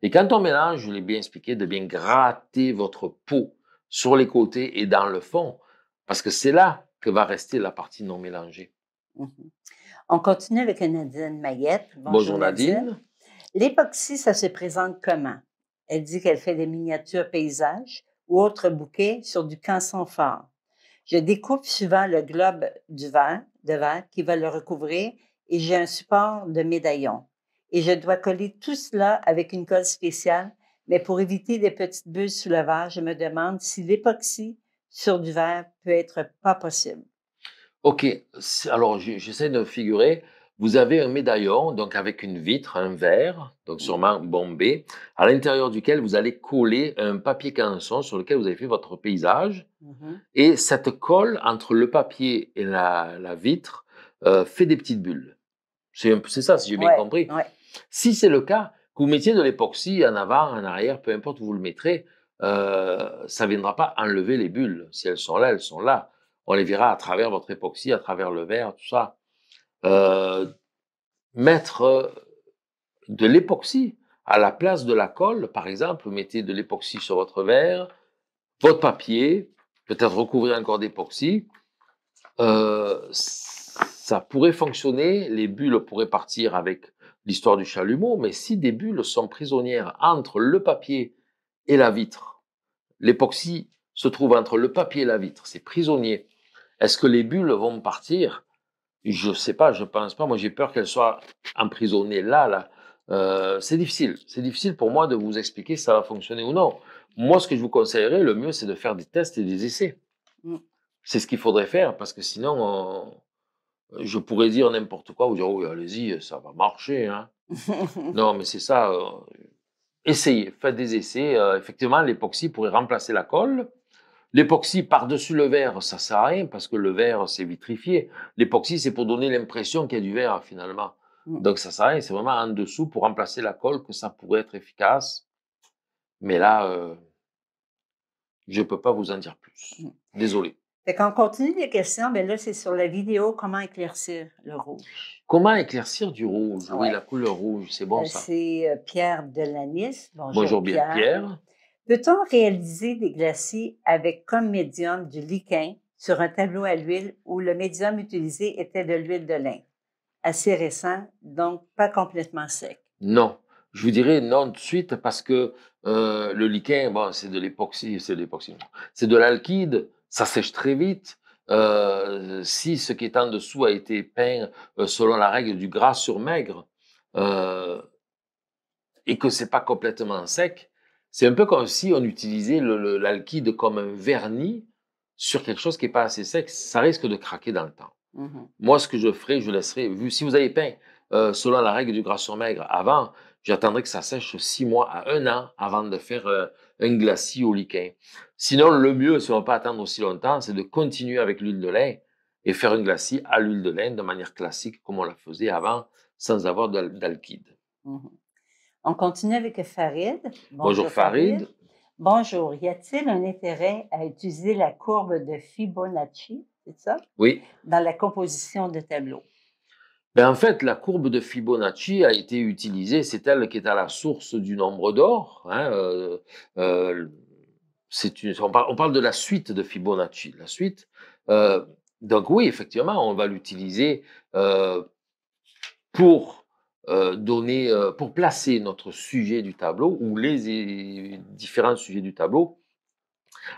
Et quand on mélange, je l'ai bien expliqué, de bien gratter votre peau sur les côtés et dans le fond, parce que c'est là que va rester la partie non mélangée. Mm-hmm. On continue avec Nadine Maillette. Bonjour, Nadine. L'époxy, ça se présente comment? Elle dit qu'elle fait des miniatures paysages ou autres bouquets sur du canson phare. Je découpe suivant le globe du verre qui va le recouvrir, et j'ai un support de médaillon. Et je dois coller tout cela avec une colle spéciale, mais pour éviter des petites bulles sous le verre, je me demande si l'époxy sur du verre peut être pas possible. OK. Alors, j'essaie de figurer. Vous avez un médaillon, donc avec une vitre, un verre, donc sûrement bombé, à l'intérieur duquel vous allez coller un papier canson sur lequel vous avez fait votre paysage. Mmh et cette colle entre le papier et la, vitre euh, fait des petites bulles. C'est ça, si j'ai bien compris. Si c'est le cas, que vous mettiez de l'époxy en avant, en arrière, peu importe où vous le mettrez, euh, ça ne viendra pas enlever les bulles. Si elles sont là, elles sont là. On les verra à travers votre époxy, à travers le verre, tout ça. Euh, mettre euh, de l'époxy à la place de la colle, par exemple, mettez de l'époxy sur votre verre, votre papier, peut-être recouvrir encore d'époxy, euh, ça pourrait fonctionner, les bulles pourraient partir avec l'histoire du chalumeau, mais si des bulles sont prisonnières entre le papier et la vitre, l'époxy se trouve entre le papier et la vitre, c'est prisonnier, est-ce que les bulles vont partir je ne sais pas, je ne pense pas. Moi, j'ai peur qu'elle soit emprisonnée là, là. Euh, c'est difficile. C'est difficile pour moi de vous expliquer si ça va fonctionner ou non. Moi, ce que je vous conseillerais, le mieux, c'est de faire des tests et des essais. Mm. C'est ce qu'il faudrait faire parce que sinon, euh, je pourrais dire n'importe quoi ou dire oui, allez-y, ça va marcher. Hein. non, mais c'est ça. Euh, essayez, faites des essais. effectivement, l'époxy pourrait remplacer la colle. L'époxy par-dessus le verre, ça sert à rien parce que le verre, c'est vitrifié. L'époxy, c'est pour donner l'impression qu'il y a du verre finalement. Hmm. Donc ça sert à rien. C'est vraiment en dessous pour remplacer la colle que ça pourrait être efficace. Mais là, euh, je ne peux pas vous en dire plus. Hmm. Désolé. quand on continue les questions, mais là, c'est sur la vidéo comment éclaircir le rouge. Comment éclaircir du rouge? Oui, la couleur rouge, c'est bon euh, ça. C'est euh, Pierre Delanis. Bonjour, Bonjour Pierre. Peut-on réaliser des glacis avec comme médium du liquin sur un tableau à l'huile où le médium utilisé était de l'huile de lin? Assez récent, donc pas complètement sec. Non. Je vous dirais non de suite parce que euh, le liquin, c'est de l'époxy, c'est de l'époxy, c'est de l'alkyde, ça sèche très vite. Euh, si ce qui est en dessous a été peint euh, selon la règle du gras sur maigre et que c'est pas complètement sec, c'est un peu comme si on utilisait l'alkyde comme un vernis sur quelque chose qui n'est pas assez sec. Ça risque de craquer dans le temps. Mmh Moi, ce que je ferais, je laisserai. vu si vous avez peint euh, selon la règle du gras sur maigre avant, j'attendrai que ça sèche six mois à un an avant de faire euh, un glacis au liquin. Sinon, le mieux, si on ne pas attendre aussi longtemps, c'est de continuer avec l'huile de lin et faire un glacis à l'huile de lin de manière classique, comme on la faisait avant, sans avoir d'alkyde. Mmh on continue avec Farid. Bonjour, Farid. Bonjour. Y a-t-il un intérêt à utiliser la courbe de Fibonacci, c'est ça? Oui. Dans la composition de tableaux? Ben en fait, la courbe de Fibonacci a été utilisée, c'est elle qui est à la source du nombre d'or. Hein, euh, euh on, parle de la suite de Fibonacci. La suite. Euh, donc oui, effectivement, on va l'utiliser euh, pour euh, donner, euh, pour placer notre sujet du tableau ou les différents sujets du tableau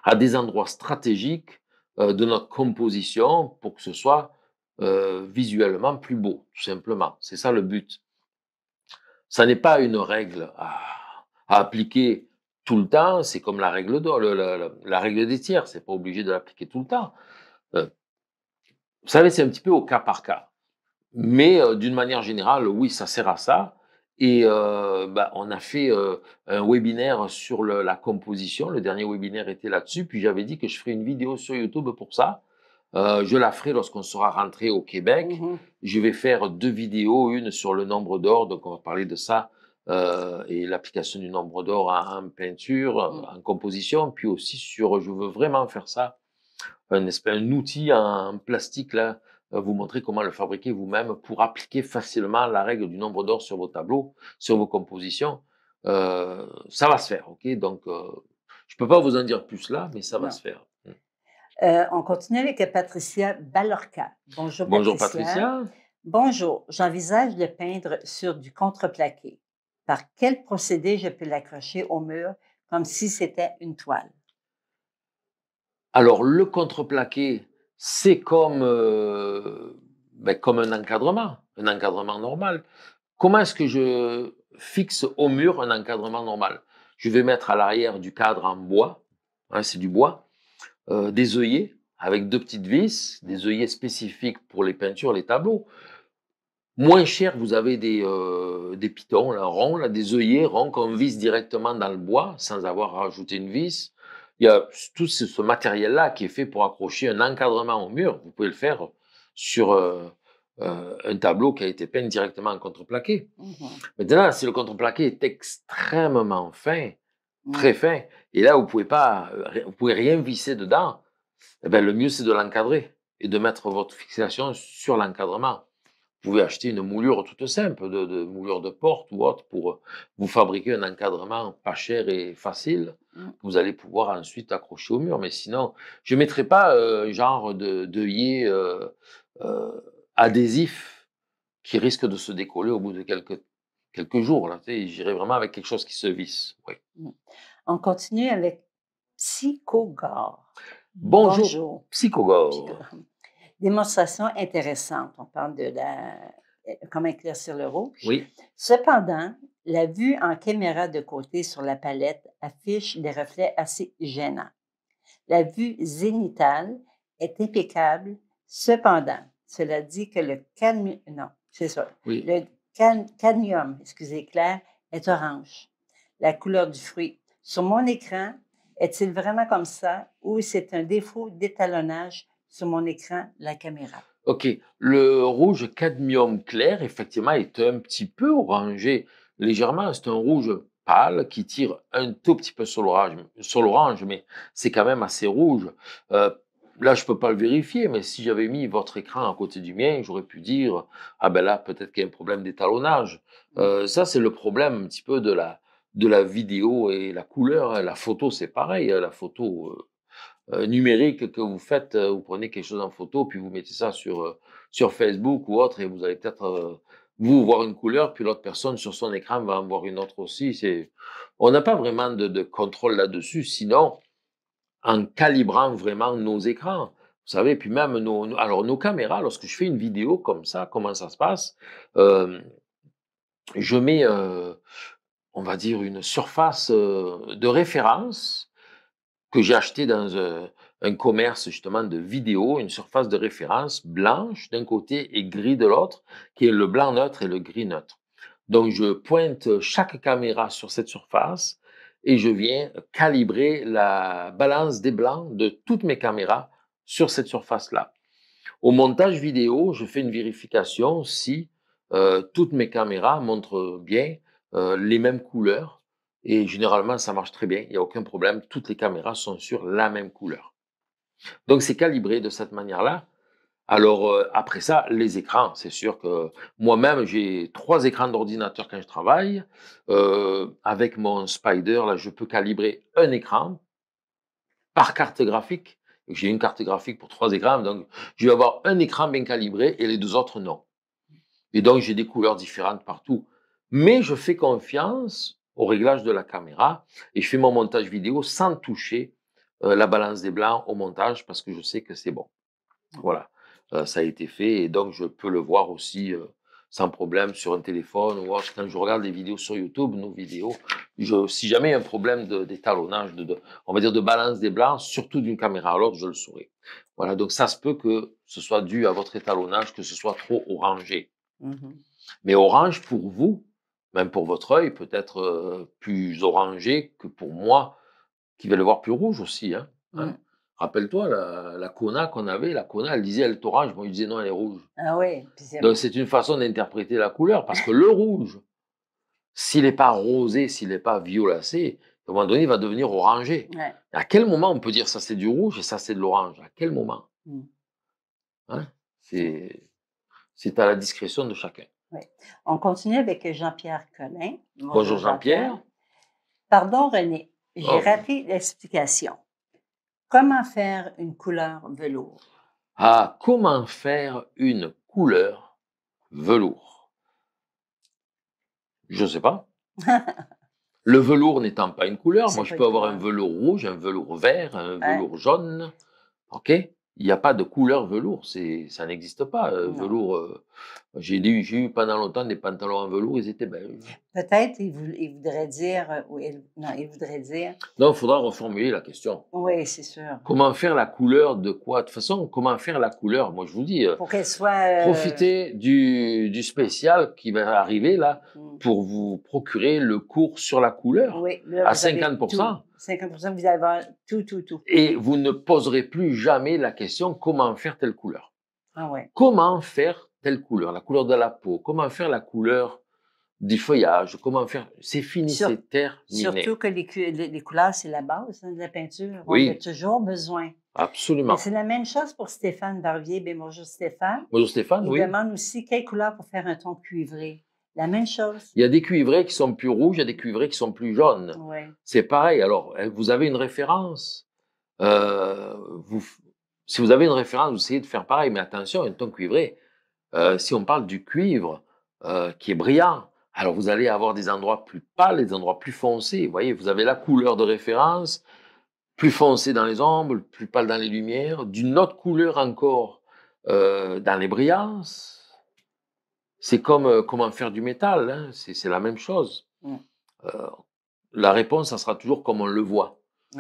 à des endroits stratégiques euh, de notre composition pour que ce soit visuellement plus beau, tout simplement. C'est ça le but. Ça n'est pas une règle à, appliquer tout le temps, c'est comme la règle, la règle des tiers, c'est pas obligé de l'appliquer tout le temps. vous savez, c'est un petit peu au cas par cas. Mais euh, d'une manière générale, oui, ça sert à ça. Et euh, bah, on a fait euh, un webinaire sur la composition. Le dernier webinaire était là-dessus. Puis j'avais dit que je ferais une vidéo sur YouTube pour ça. je la ferai lorsqu'on sera rentré au Québec. Mmh je vais faire deux vidéos, une sur le nombre d'or, donc on va parler de ça, et l'application du nombre d'or en, peinture, mmh. en composition, puis aussi sur, je veux vraiment faire ça, un, un outil en, en plastique là, euh, vous montrer comment le fabriquer vous-même pour appliquer facilement la règle du nombre d'or sur vos tableaux, sur vos compositions. Euh, ça va se faire, ok Donc, euh, je ne peux pas vous en dire plus là, mais ça va se faire. Mmh. on continue avec Patricia Balorca. Bonjour, Bonjour Patricia. Bonjour, j'envisage de peindre sur du contreplaqué. Par quel procédé je peux l'accrocher au mur comme si c'était une toile Alors, le contreplaqué, c'est comme, euh, ben, comme un encadrement, un encadrement normal. Comment est-ce que je fixe au mur un encadrement normal Je vais mettre à l'arrière du cadre en bois, hein, c'est du bois, euh, des œillets avec deux petites vis, des œillets spécifiques pour les peintures, les tableaux. Moins cher, vous avez des, euh, pitons ronds, des œillets ronds qu'on visse directement dans le bois sans avoir à rajouter une vis il y a tout ce, matériel-là qui est fait pour accrocher un encadrement au mur. Vous pouvez le faire sur euh, euh, un tableau qui a été peint directement en contreplaqué. Mmh Maintenant, si le contreplaqué est extrêmement fin, très mmh. fin, et là, vous pouvez euh, pouvez rien visser dedans, eh ben, le mieux, c'est de l'encadrer et de mettre votre fixation sur l'encadrement. Vous pouvez acheter une moulure toute simple, de, moulure de porte ou autre, pour euh, vous fabriquer un encadrement pas cher et facile. Mmh. Vous allez pouvoir ensuite accrocher au mur. Mais sinon, je ne mettrai pas un euh, genre de d'œillet euh, adhésif qui risque de se décoller au bout de quelques, quelques jours. J'irai vraiment avec quelque chose qui se visse. Mmh. On continue avec Psychogore. Bonjour, Bonjour. Psychogore. Démonstration intéressante, On parle de la, euh, comment éclaircir le rouge. Oui. Cependant, la vue en caméra de côté sur la palette affiche des reflets assez gênants. La vue zénitale est impeccable. Cependant, cela dit que le cadmium, non, c'est ça, oui. le can, cadmium, excusez Claire, est orange. La couleur du fruit. Sur mon écran, est-il vraiment comme ça ou c'est un défaut d'étalonnage sur mon écran la caméra. OK. Le rouge cadmium clair, effectivement, est un petit peu orangé. Légèrement, c'est un rouge pâle qui tire un tout petit peu sur l'orange, mais c'est quand même assez rouge. Euh, là, je ne peux pas le vérifier, mais si j'avais mis votre écran à côté du mien, j'aurais pu dire Ah ben là, peut-être qu'il y a un problème d'étalonnage. Mm. Euh, ça, c'est le problème un petit peu de la, de la vidéo et la couleur. Hein. La photo, c'est pareil. Hein. La photo, euh, euh, numérique que vous faites, euh, vous prenez quelque chose en photo, puis vous mettez ça sur, euh, sur Facebook ou autre, et vous allez peut-être vous voir une couleur, puis l'autre personne sur son écran va en voir une autre aussi. C'est... On n'a pas vraiment de, de, contrôle là-dessus, sinon en calibrant vraiment nos écrans. Vous savez, puis même nos, alors nos caméras, lorsque je fais une vidéo comme ça, comment ça se passe Je mets, euh, on va dire, une surface de référence que j'ai acheté dans euh, un, commerce justement de vidéo, une surface de référence blanche d'un côté et gris de l'autre, qui est le blanc neutre et le gris neutre. Donc je pointe chaque caméra sur cette surface et je viens calibrer la balance des blancs de toutes mes caméras sur cette surface-là. Au montage vidéo, je fais une vérification si euh, toutes mes caméras montrent bien euh, les mêmes couleurs et généralement, ça marche très bien, il n'y a aucun problème. Toutes les caméras sont sur la même couleur. Donc c'est calibré de cette manière-là. Alors euh, après ça, les écrans, c'est sûr que moi-même j'ai trois écrans d'ordinateur quand je travaille. Euh, avec mon Spider, là, je peux calibrer un écran par carte graphique. J'ai une carte graphique pour trois écrans, donc je vais avoir un écran bien calibré et les deux autres non. Et donc j'ai des couleurs différentes partout. Mais je fais confiance au réglage de la caméra et je fais mon montage vidéo sans toucher euh, la balance des blancs au montage parce que je sais que c'est bon. Voilà, euh, ça a été fait et donc je peux le voir aussi euh, sans problème sur un téléphone ou autre. Quand je regarde des vidéos sur YouTube, nos vidéos, je, si jamais il y a un problème d'étalonnage, on va dire de balance des blancs, surtout d'une caméra alors je le saurai. Voilà, donc ça se peut que ce soit dû à votre étalonnage, que ce soit trop orangé. Mmh Mais orange pour vous, même pour votre œil, peut-être plus orangé que pour moi, qui vais le voir plus rouge aussi. Hein, hein. Rappelle-toi, la, la Kona qu'on avait, la Kona, elle disait elle est orange, moi il disait non, elle est rouge. Ah Donc c'est une façon d'interpréter la couleur, parce que le rouge, s'il n'est pas rosé, s'il n'est pas violacé, à un moment donné, il va devenir orangé. À quel moment on peut dire ça c'est du rouge et ça c'est de l'orange À quel moment mmh. hein? C'est à la discrétion de chacun. On continue avec Jean-Pierre Collin. Bonjour, Jean-Pierre. Pardon René, j'ai oh. l'explication. Comment faire une couleur velours? Ah, comment faire une couleur velours? Je ne sais pas. Le velours n'étant pas une couleur, moi je peux avoir un velours rouge, un velours vert, un velours jaune. OK il n'y a pas de couleur velours, ça n'existe pas. Euh, velours, euh, j'ai, eu pendant longtemps des pantalons en velours, ils étaient belles. Peut-être, il, voudrait euh, dire, non, il dire. Non, faudra reformuler la question. Oui, c'est sûr. Comment faire la couleur de quoi De toute façon, comment faire la couleur Moi, je vous dis. Pour qu'elle soit. Profitez du, du, spécial qui va arriver là mmh. pour vous procurer le cours sur la couleur à 50%. 50%, vous avez tout, tout, tout. Et vous ne poserez plus jamais la question comment faire telle couleur. Ah ouais. Comment faire telle couleur, la couleur de la peau, comment faire la couleur du feuillage, comment faire. C'est fini, Sur, c'est terminé. Surtout que les, couleurs, c'est la base hein, de la peinture. Oui. On a toujours besoin. Absolument. c'est la même chose pour Stéphane Barbier. Ben, bonjour Stéphane. Bonjour Stéphane, Il vous demande aussi quelle couleur pour faire un ton cuivré. La même chose. Il y a des cuivrés qui sont plus rouges, il y a des cuivrés qui sont plus jaunes. C'est pareil. Alors, hein, vous avez une référence. Euh, si vous avez une référence, vous essayez de faire pareil. Mais attention, un ton cuivré, euh, si on parle du cuivre euh, qui est brillant, alors vous allez avoir des endroits plus pâles, des endroits plus foncés. Vous voyez, vous avez la couleur de référence, plus foncée dans les ombres, plus pâle dans les lumières, d'une autre couleur encore dans les brillances c'est comme euh, comment faire du métal, hein, c'est la même chose. Mmh. Euh, la réponse, ça sera toujours comme on le voit.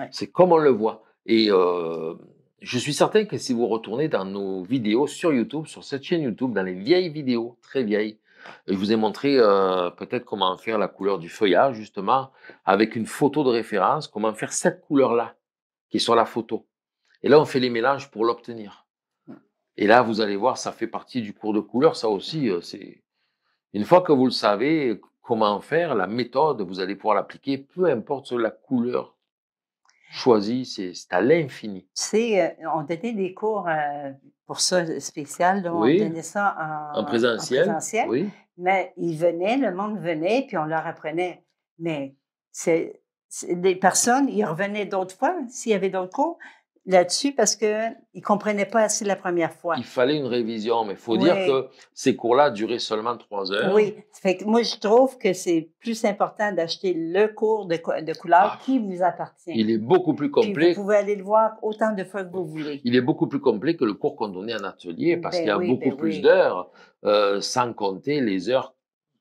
C'est comme on le voit. Et euh, je suis certain que si vous retournez dans nos vidéos sur YouTube, sur cette chaîne YouTube, dans les vieilles vidéos, très vieilles, je vous ai montré peut-être comment faire la couleur du feuillage, justement, avec une photo de référence, comment faire cette couleur-là, qui est sur la photo. Et là, on fait les mélanges pour l'obtenir. Et là, vous allez voir, ça fait partie du cours de couleur. Ça aussi, euh, c'est une fois que vous le savez, comment faire, la méthode, vous allez pouvoir l'appliquer, peu importe la couleur choisie, c'est à l'infini. Euh, on donnait des cours euh, pour ça spécial, on donnait ça en, présentiel. Oui. Mais ils venaient, le monde venait, puis on leur apprenait. Mais c'est des personnes, ils revenaient d'autres fois, s'il y avait d'autres cours, là-dessus parce qu'ils ne comprenaient pas assez la première fois. Il fallait une révision, mais il faut dire que ces cours-là duraient seulement trois heures. Oui, fait moi je trouve que c'est plus important d'acheter le cours de, couleur ah. qui vous appartient. Il est beaucoup plus complet. vous pouvez aller le voir autant de fois que vous voulez. Il est beaucoup plus complet que le cours qu'on donnait en atelier parce ben qu'il y a beaucoup ben plus d'heures, euh, sans compter les heures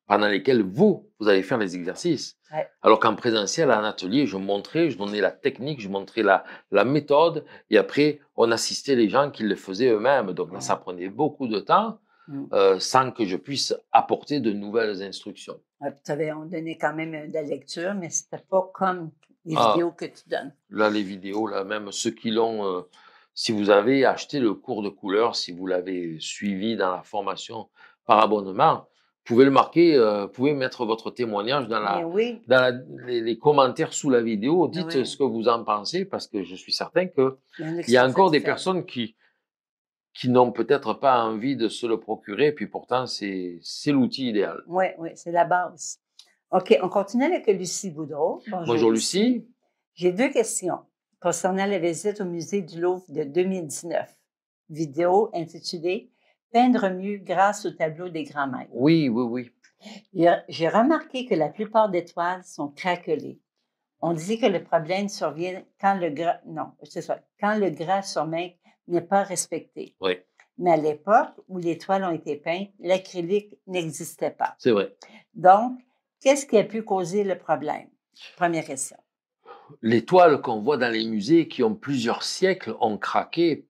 pendant lesquels vous, vous allez faire les exercices. Alors qu'en présentiel, en atelier, je montrais, je donnais la technique, je montrais la, méthode, et après, on assistait les gens qui le faisaient eux-mêmes. Donc là, ça prenait beaucoup de temps. Mm. Euh, sans que je puisse apporter de nouvelles instructions. Vous tu avais, on donnait quand même euh, de la lecture, mais c'était pas comme les ah. vidéos que tu donnes. Là, les vidéos, là, même ceux qui l'ont, euh, si vous avez acheté le cours de couleur, si vous l'avez suivi dans la formation par abonnement, pouvez le marquer, euh, pouvez mettre votre témoignage dans, la, dans la, les, commentaires sous la vidéo. Dites ce que vous en pensez, parce que je suis certain qu'il y a encore des personnes qui, qui n'ont peut-être pas envie de se le procurer, puis pourtant, c'est l'outil idéal. Oui, oui, c'est la base. OK, on continue avec Lucie Boudreau. Bonjour, Bonjour Lucie. J'ai deux questions concernant la visite au musée du Louvre de 2019. Vidéo intitulée peindre mieux grâce au tableau des grands maîtres. Oui, oui, oui. J'ai remarqué que la plupart des toiles sont craquelées. On dit que le problème survient quand le gras, non, c'est ça, quand le gras sur main n'est pas respecté. Oui. Mais à l'époque où les toiles ont été peintes, l'acrylique n'existait pas. C'est vrai. Donc, qu'est-ce qui a pu causer le problème? Première question. Les toiles qu'on voit dans les musées qui ont plusieurs siècles ont craqué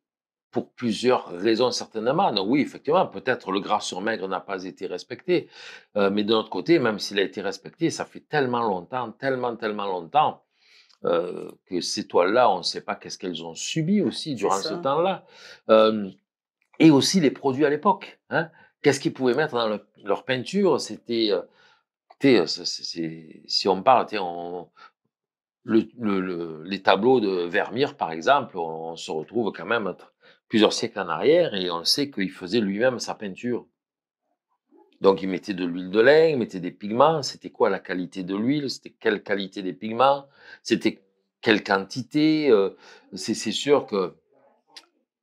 pour plusieurs raisons certainement. oui, effectivement, peut-être le gras sur maigre n'a pas été respecté, euh, mais de notre côté, même s'il a été respecté, ça fait tellement longtemps, tellement, tellement longtemps euh, que ces toiles-là, on ne sait pas qu'est-ce qu'elles ont subi aussi durant ce temps-là. Euh, et aussi les produits à l'époque. Hein. Qu'est-ce qu'ils pouvaient mettre dans leur peinture C'était, si on parle, on, les tableaux de Vermeer, par exemple, on se retrouve quand même plusieurs siècles en arrière, et on sait qu'il faisait lui-même sa peinture. Donc il mettait de l'huile de lin, il mettait des pigments, c'était quoi la qualité de l'huile, c'était quelle qualité des pigments, c'était quelle quantité, euh, c'est sûr que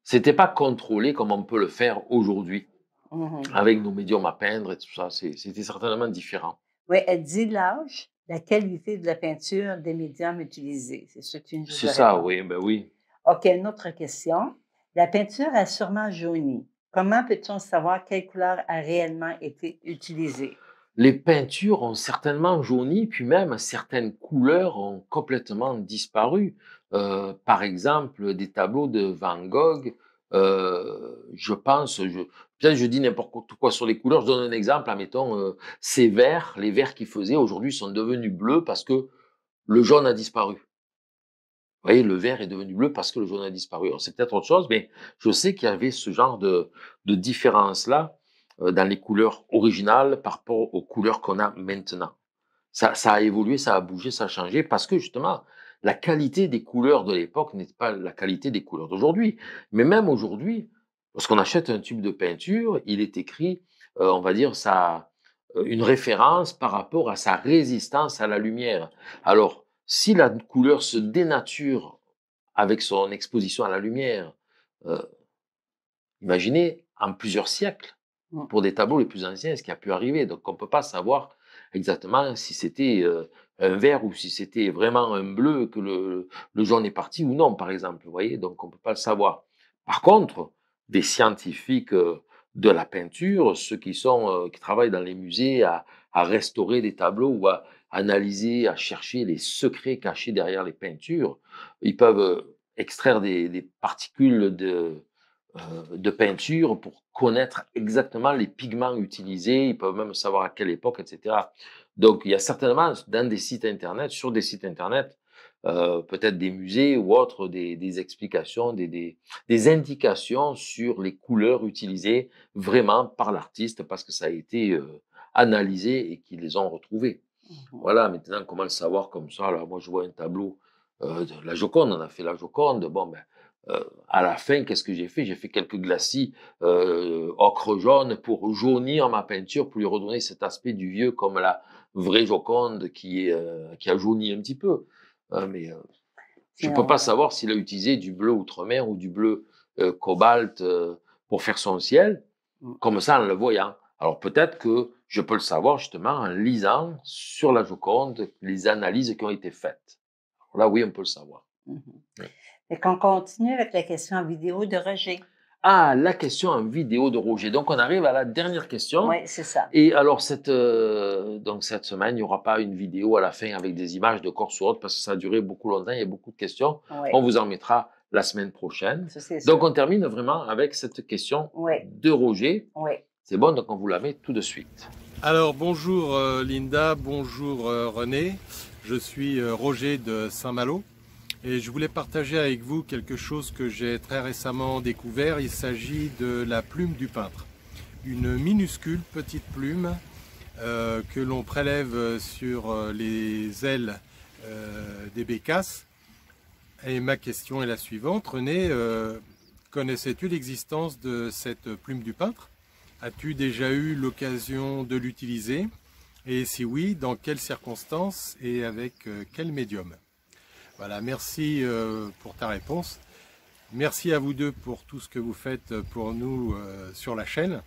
c'était pas contrôlé comme on peut le faire aujourd'hui mmh avec nos médiums à peindre et tout ça. C'était certainement différent. Oui, elle dit l'âge, la qualité de la peinture des médiums utilisés. C'est ce ça, oui, ben oui. OK, une autre question. La peinture a sûrement jauni. Comment peut-on savoir quelle couleur a réellement été utilisée? Les peintures ont certainement jauni, puis même certaines couleurs ont complètement disparu. Euh, par exemple, des tableaux de Van Gogh, euh, je pense, peut-être je dis n'importe quoi sur les couleurs. Je donne un exemple, admettons, euh, ces verts, les verts qu'ils faisaient aujourd'hui sont devenus bleus parce que le jaune a disparu. Vous voyez, le vert est devenu bleu parce que le jaune a disparu. C'est peut-être autre chose, mais je sais qu'il y avait ce genre de, différence-là euh, dans les couleurs originales par rapport aux couleurs qu'on a maintenant. Ça, ça, a évolué, ça a bougé, ça a changé parce que justement, la qualité des couleurs de l'époque n'est pas la qualité des couleurs d'aujourd'hui. Mais même aujourd'hui, lorsqu'on achète un tube de peinture, il est écrit, euh, on va dire, ça, euh, une référence par rapport à sa résistance à la lumière. Alors, si la couleur se dénature avec son exposition à la lumière, euh, imaginez en plusieurs siècles, pour des tableaux les plus anciens, ce qui a pu arriver. Donc on ne peut pas savoir exactement si c'était euh, un vert ou si c'était vraiment un bleu que le, jaune est parti ou non, par exemple. Vous voyez, donc on ne peut pas le savoir. Par contre, des scientifiques euh, de la peinture, ceux qui, sont, euh, qui travaillent dans les musées à, restaurer des tableaux ou à analyser, à chercher les secrets cachés derrière les peintures. Ils peuvent euh, extraire des, particules de, euh, de peinture pour connaître exactement les pigments utilisés. Ils peuvent même savoir à quelle époque, etc. Donc, il y a certainement dans des sites Internet, sur des sites Internet, euh, peut-être des musées ou autres, des, des explications, des, des, des, indications sur les couleurs utilisées vraiment par l'artiste parce que ça a été euh, analysé et qu'ils les ont retrouvées. Mmh voilà, maintenant, comment le savoir comme ça Alors, moi, je vois un tableau euh, de la Joconde, on a fait la Joconde. Bon, ben, euh, à la fin, qu'est-ce que j'ai fait J'ai fait quelques glacis euh, ocre jaune pour jaunir ma peinture, pour lui redonner cet aspect du vieux comme la vraie Joconde qui, euh, qui a jauni un petit peu. Euh, mais euh, je ne peux pas savoir s'il a utilisé du bleu outre-mer ou du bleu euh, cobalt pour faire son ciel, mm. comme ça en le voyant. Alors peut-être que je peux le savoir justement en lisant sur la Joconde les analyses qui ont été faites. Alors là, oui, on peut le savoir. Et mm-hmm. qu'on continue avec la question en vidéo de Roger. Ah, la question en vidéo de Roger. Donc on arrive à la dernière question. Oui, c'est ça. Et alors cette euh, donc cette semaine, il n'y aura pas une vidéo à la fin avec des images de corps sur parce que ça a duré beaucoup longtemps, il y a beaucoup de questions. On vous en mettra la semaine prochaine. donc on termine vraiment avec cette question de Roger. Oui. C'est bon, donc on vous la met tout de suite. Alors bonjour euh, Linda, bonjour euh, René. Je suis Roger de Saint-Malo. Et je voulais partager avec vous quelque chose que j'ai très récemment découvert. Il s'agit de la plume du peintre. Une minuscule petite plume euh, que l'on prélève sur euh, les ailes euh, des bécasses. Et ma question est la suivante. René, connaissais-tu l'existence de cette plume du peintre As-tu déjà eu l'occasion de l'utiliser Et si oui, dans quelles circonstances et avec quel médium voilà, merci euh, pour ta réponse. Merci à vous deux pour tout ce que vous faites pour nous euh, sur la chaîne.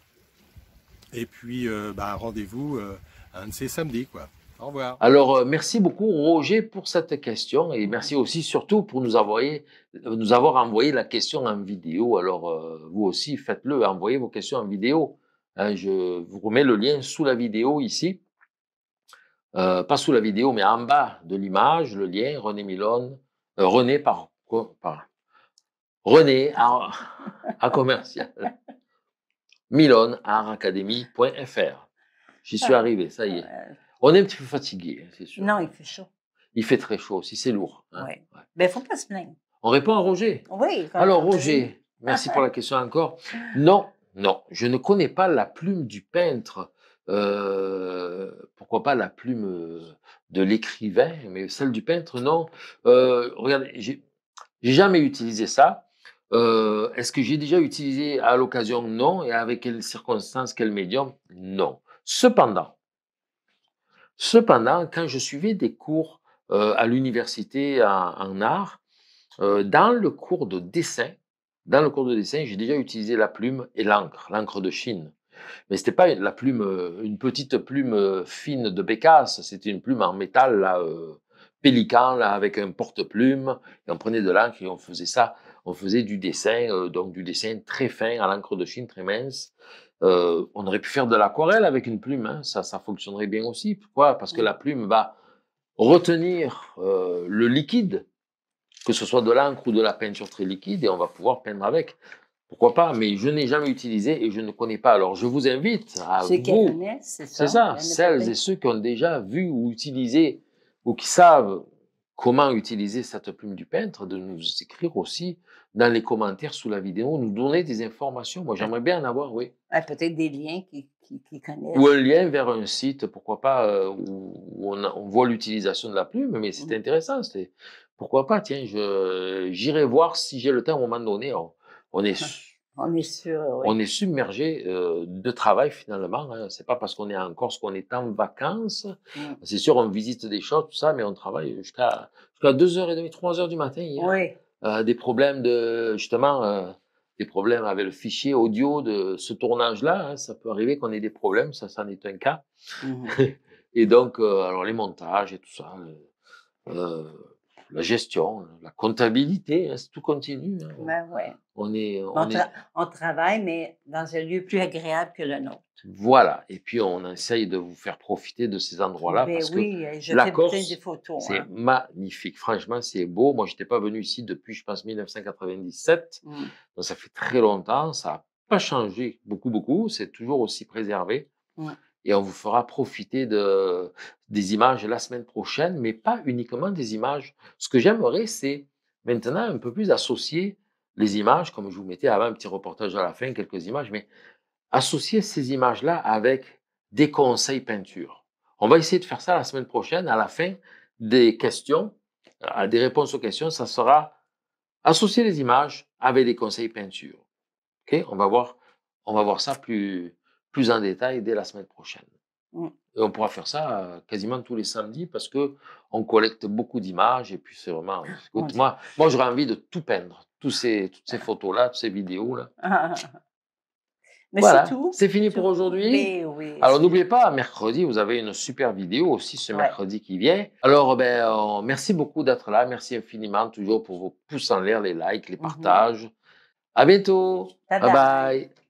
Et puis, euh, bah, rendez-vous un de ces samedis. Quoi. Au revoir. Alors, merci beaucoup, Roger, pour cette question. Et merci aussi, surtout, pour nous avoir, nous avoir envoyé la question en vidéo. Alors, vous aussi, faites-le, envoyez vos questions en vidéo. Hein, je vous remets le lien sous la vidéo ici. Euh, pas sous la vidéo, mais en bas de l'image, le lien René Milone, euh, René par, René à, commercial Milone J'y suis arrivé, ça y est. On est un petit peu fatigué, hein, c'est sûr. Non, il fait chaud. Il fait très chaud aussi, c'est lourd. il hein. ne ben, faut pas se plaindre. On répond à Roger. Oui. Alors, Roger, merci pour la question encore. Non, non, je ne connais pas la plume du peintre pourquoi pas la plume de l'écrivain, mais celle du peintre, non. regardez, j'ai jamais utilisé ça. Est-ce que j'ai déjà utilisé à l'occasion Non. Et avec quelles circonstances, quel médium Non. Cependant, cependant, quand je suivais des cours à l'université en, en, art, dans le cours de dessin, dans le cours de dessin, j'ai déjà utilisé la plume et l'encre, l'encre de Chine. Mais c'était pas la plume, euh, une petite plume euh, fine de bécasse, c'était une plume en métal euh, pélican avec un porte-plume. on prenait de l'encre et on faisait ça. On faisait du dessin, donc du dessin très fin à l'encre de Chine, très mince. on aurait pu faire de l'aquarelle avec une plume, hein. ça fonctionnerait bien aussi. Pourquoi Parce que la plume va retenir le liquide, que ce soit de l'encre ou de la peinture très liquide, et on va pouvoir peindre avec pourquoi pas, mais je n'ai jamais utilisé et je ne connais pas. Alors, je vous invite à ceux vous, c'est ça, ça celles et ceux qui ont déjà vu ou utilisé ou qui savent comment utiliser cette plume du peintre, de nous écrire aussi dans les commentaires sous la vidéo, nous donner des informations. Moi, j'aimerais bien en avoir, oui. Peut-être des liens qui, connaissent. Ou un lien vers un site, pourquoi pas, euh, où on, voit l'utilisation de la plume, mais c'est mmh. intéressant. intéressant. Pourquoi pas, tiens, j'irai voir si j'ai le temps à un moment donné on est, hein. est, submergé euh, de travail finalement. Ce hein. C'est pas parce qu'on est en Corse qu'on est en vacances. Mmh. C'est sûr, on visite des choses, tout ça, mais on travaille jusqu'à 2h30, 3h du matin. Hier. Hein. Euh, des problèmes de justement euh, des problèmes avec le fichier audio de ce tournage-là. Ça peut arriver qu'on ait des problèmes, ça, en est un cas. Mmh. et donc, euh, alors les montages et tout ça la gestion, la comptabilité, c'est hein, tout continue. Hein, ben on, est, on, travaille, mais dans un lieu plus agréable que le nôtre. Voilà. Et puis, on essaye de vous faire profiter de ces endroits-là. Ben parce que euh, je la Corse, des photos. C'est hein. magnifique. Franchement, c'est beau. Moi, je n'étais pas venu ici depuis, je pense, 1997. Mmh. Donc, ça fait très longtemps. Ça n'a pas changé beaucoup, beaucoup. C'est toujours aussi préservé et on vous fera profiter de, des images la semaine prochaine, mais pas uniquement des images. Ce que j'aimerais, c'est maintenant un peu plus associer les images, comme je vous mettais avant un petit reportage à la fin, quelques images, mais associer ces images-là avec des conseils peinture. On va essayer de faire ça la semaine prochaine, à la fin des questions, des réponses aux questions, ça sera associer les images avec des conseils peinture. OK On, va voir, on va voir ça plus, plus en détail dès la semaine prochaine. Mmh. Et on pourra faire ça quasiment tous les samedis parce que on collecte beaucoup d'images et puis c'est vraiment. Ah, moi, moi j'aurais envie de tout peindre, tous ces, toutes ces photos-là, toutes ces vidéos-là. Mais voilà. c'est tout. C'est fini pour aujourd'hui. Oui, Alors n'oubliez pas, mercredi, vous avez une super vidéo aussi ce mercredi qui vient. Alors ben, merci beaucoup d'être là, merci infiniment toujours pour vos pouces en l'air, les likes, les mmh partages. À bientôt. bye. bye.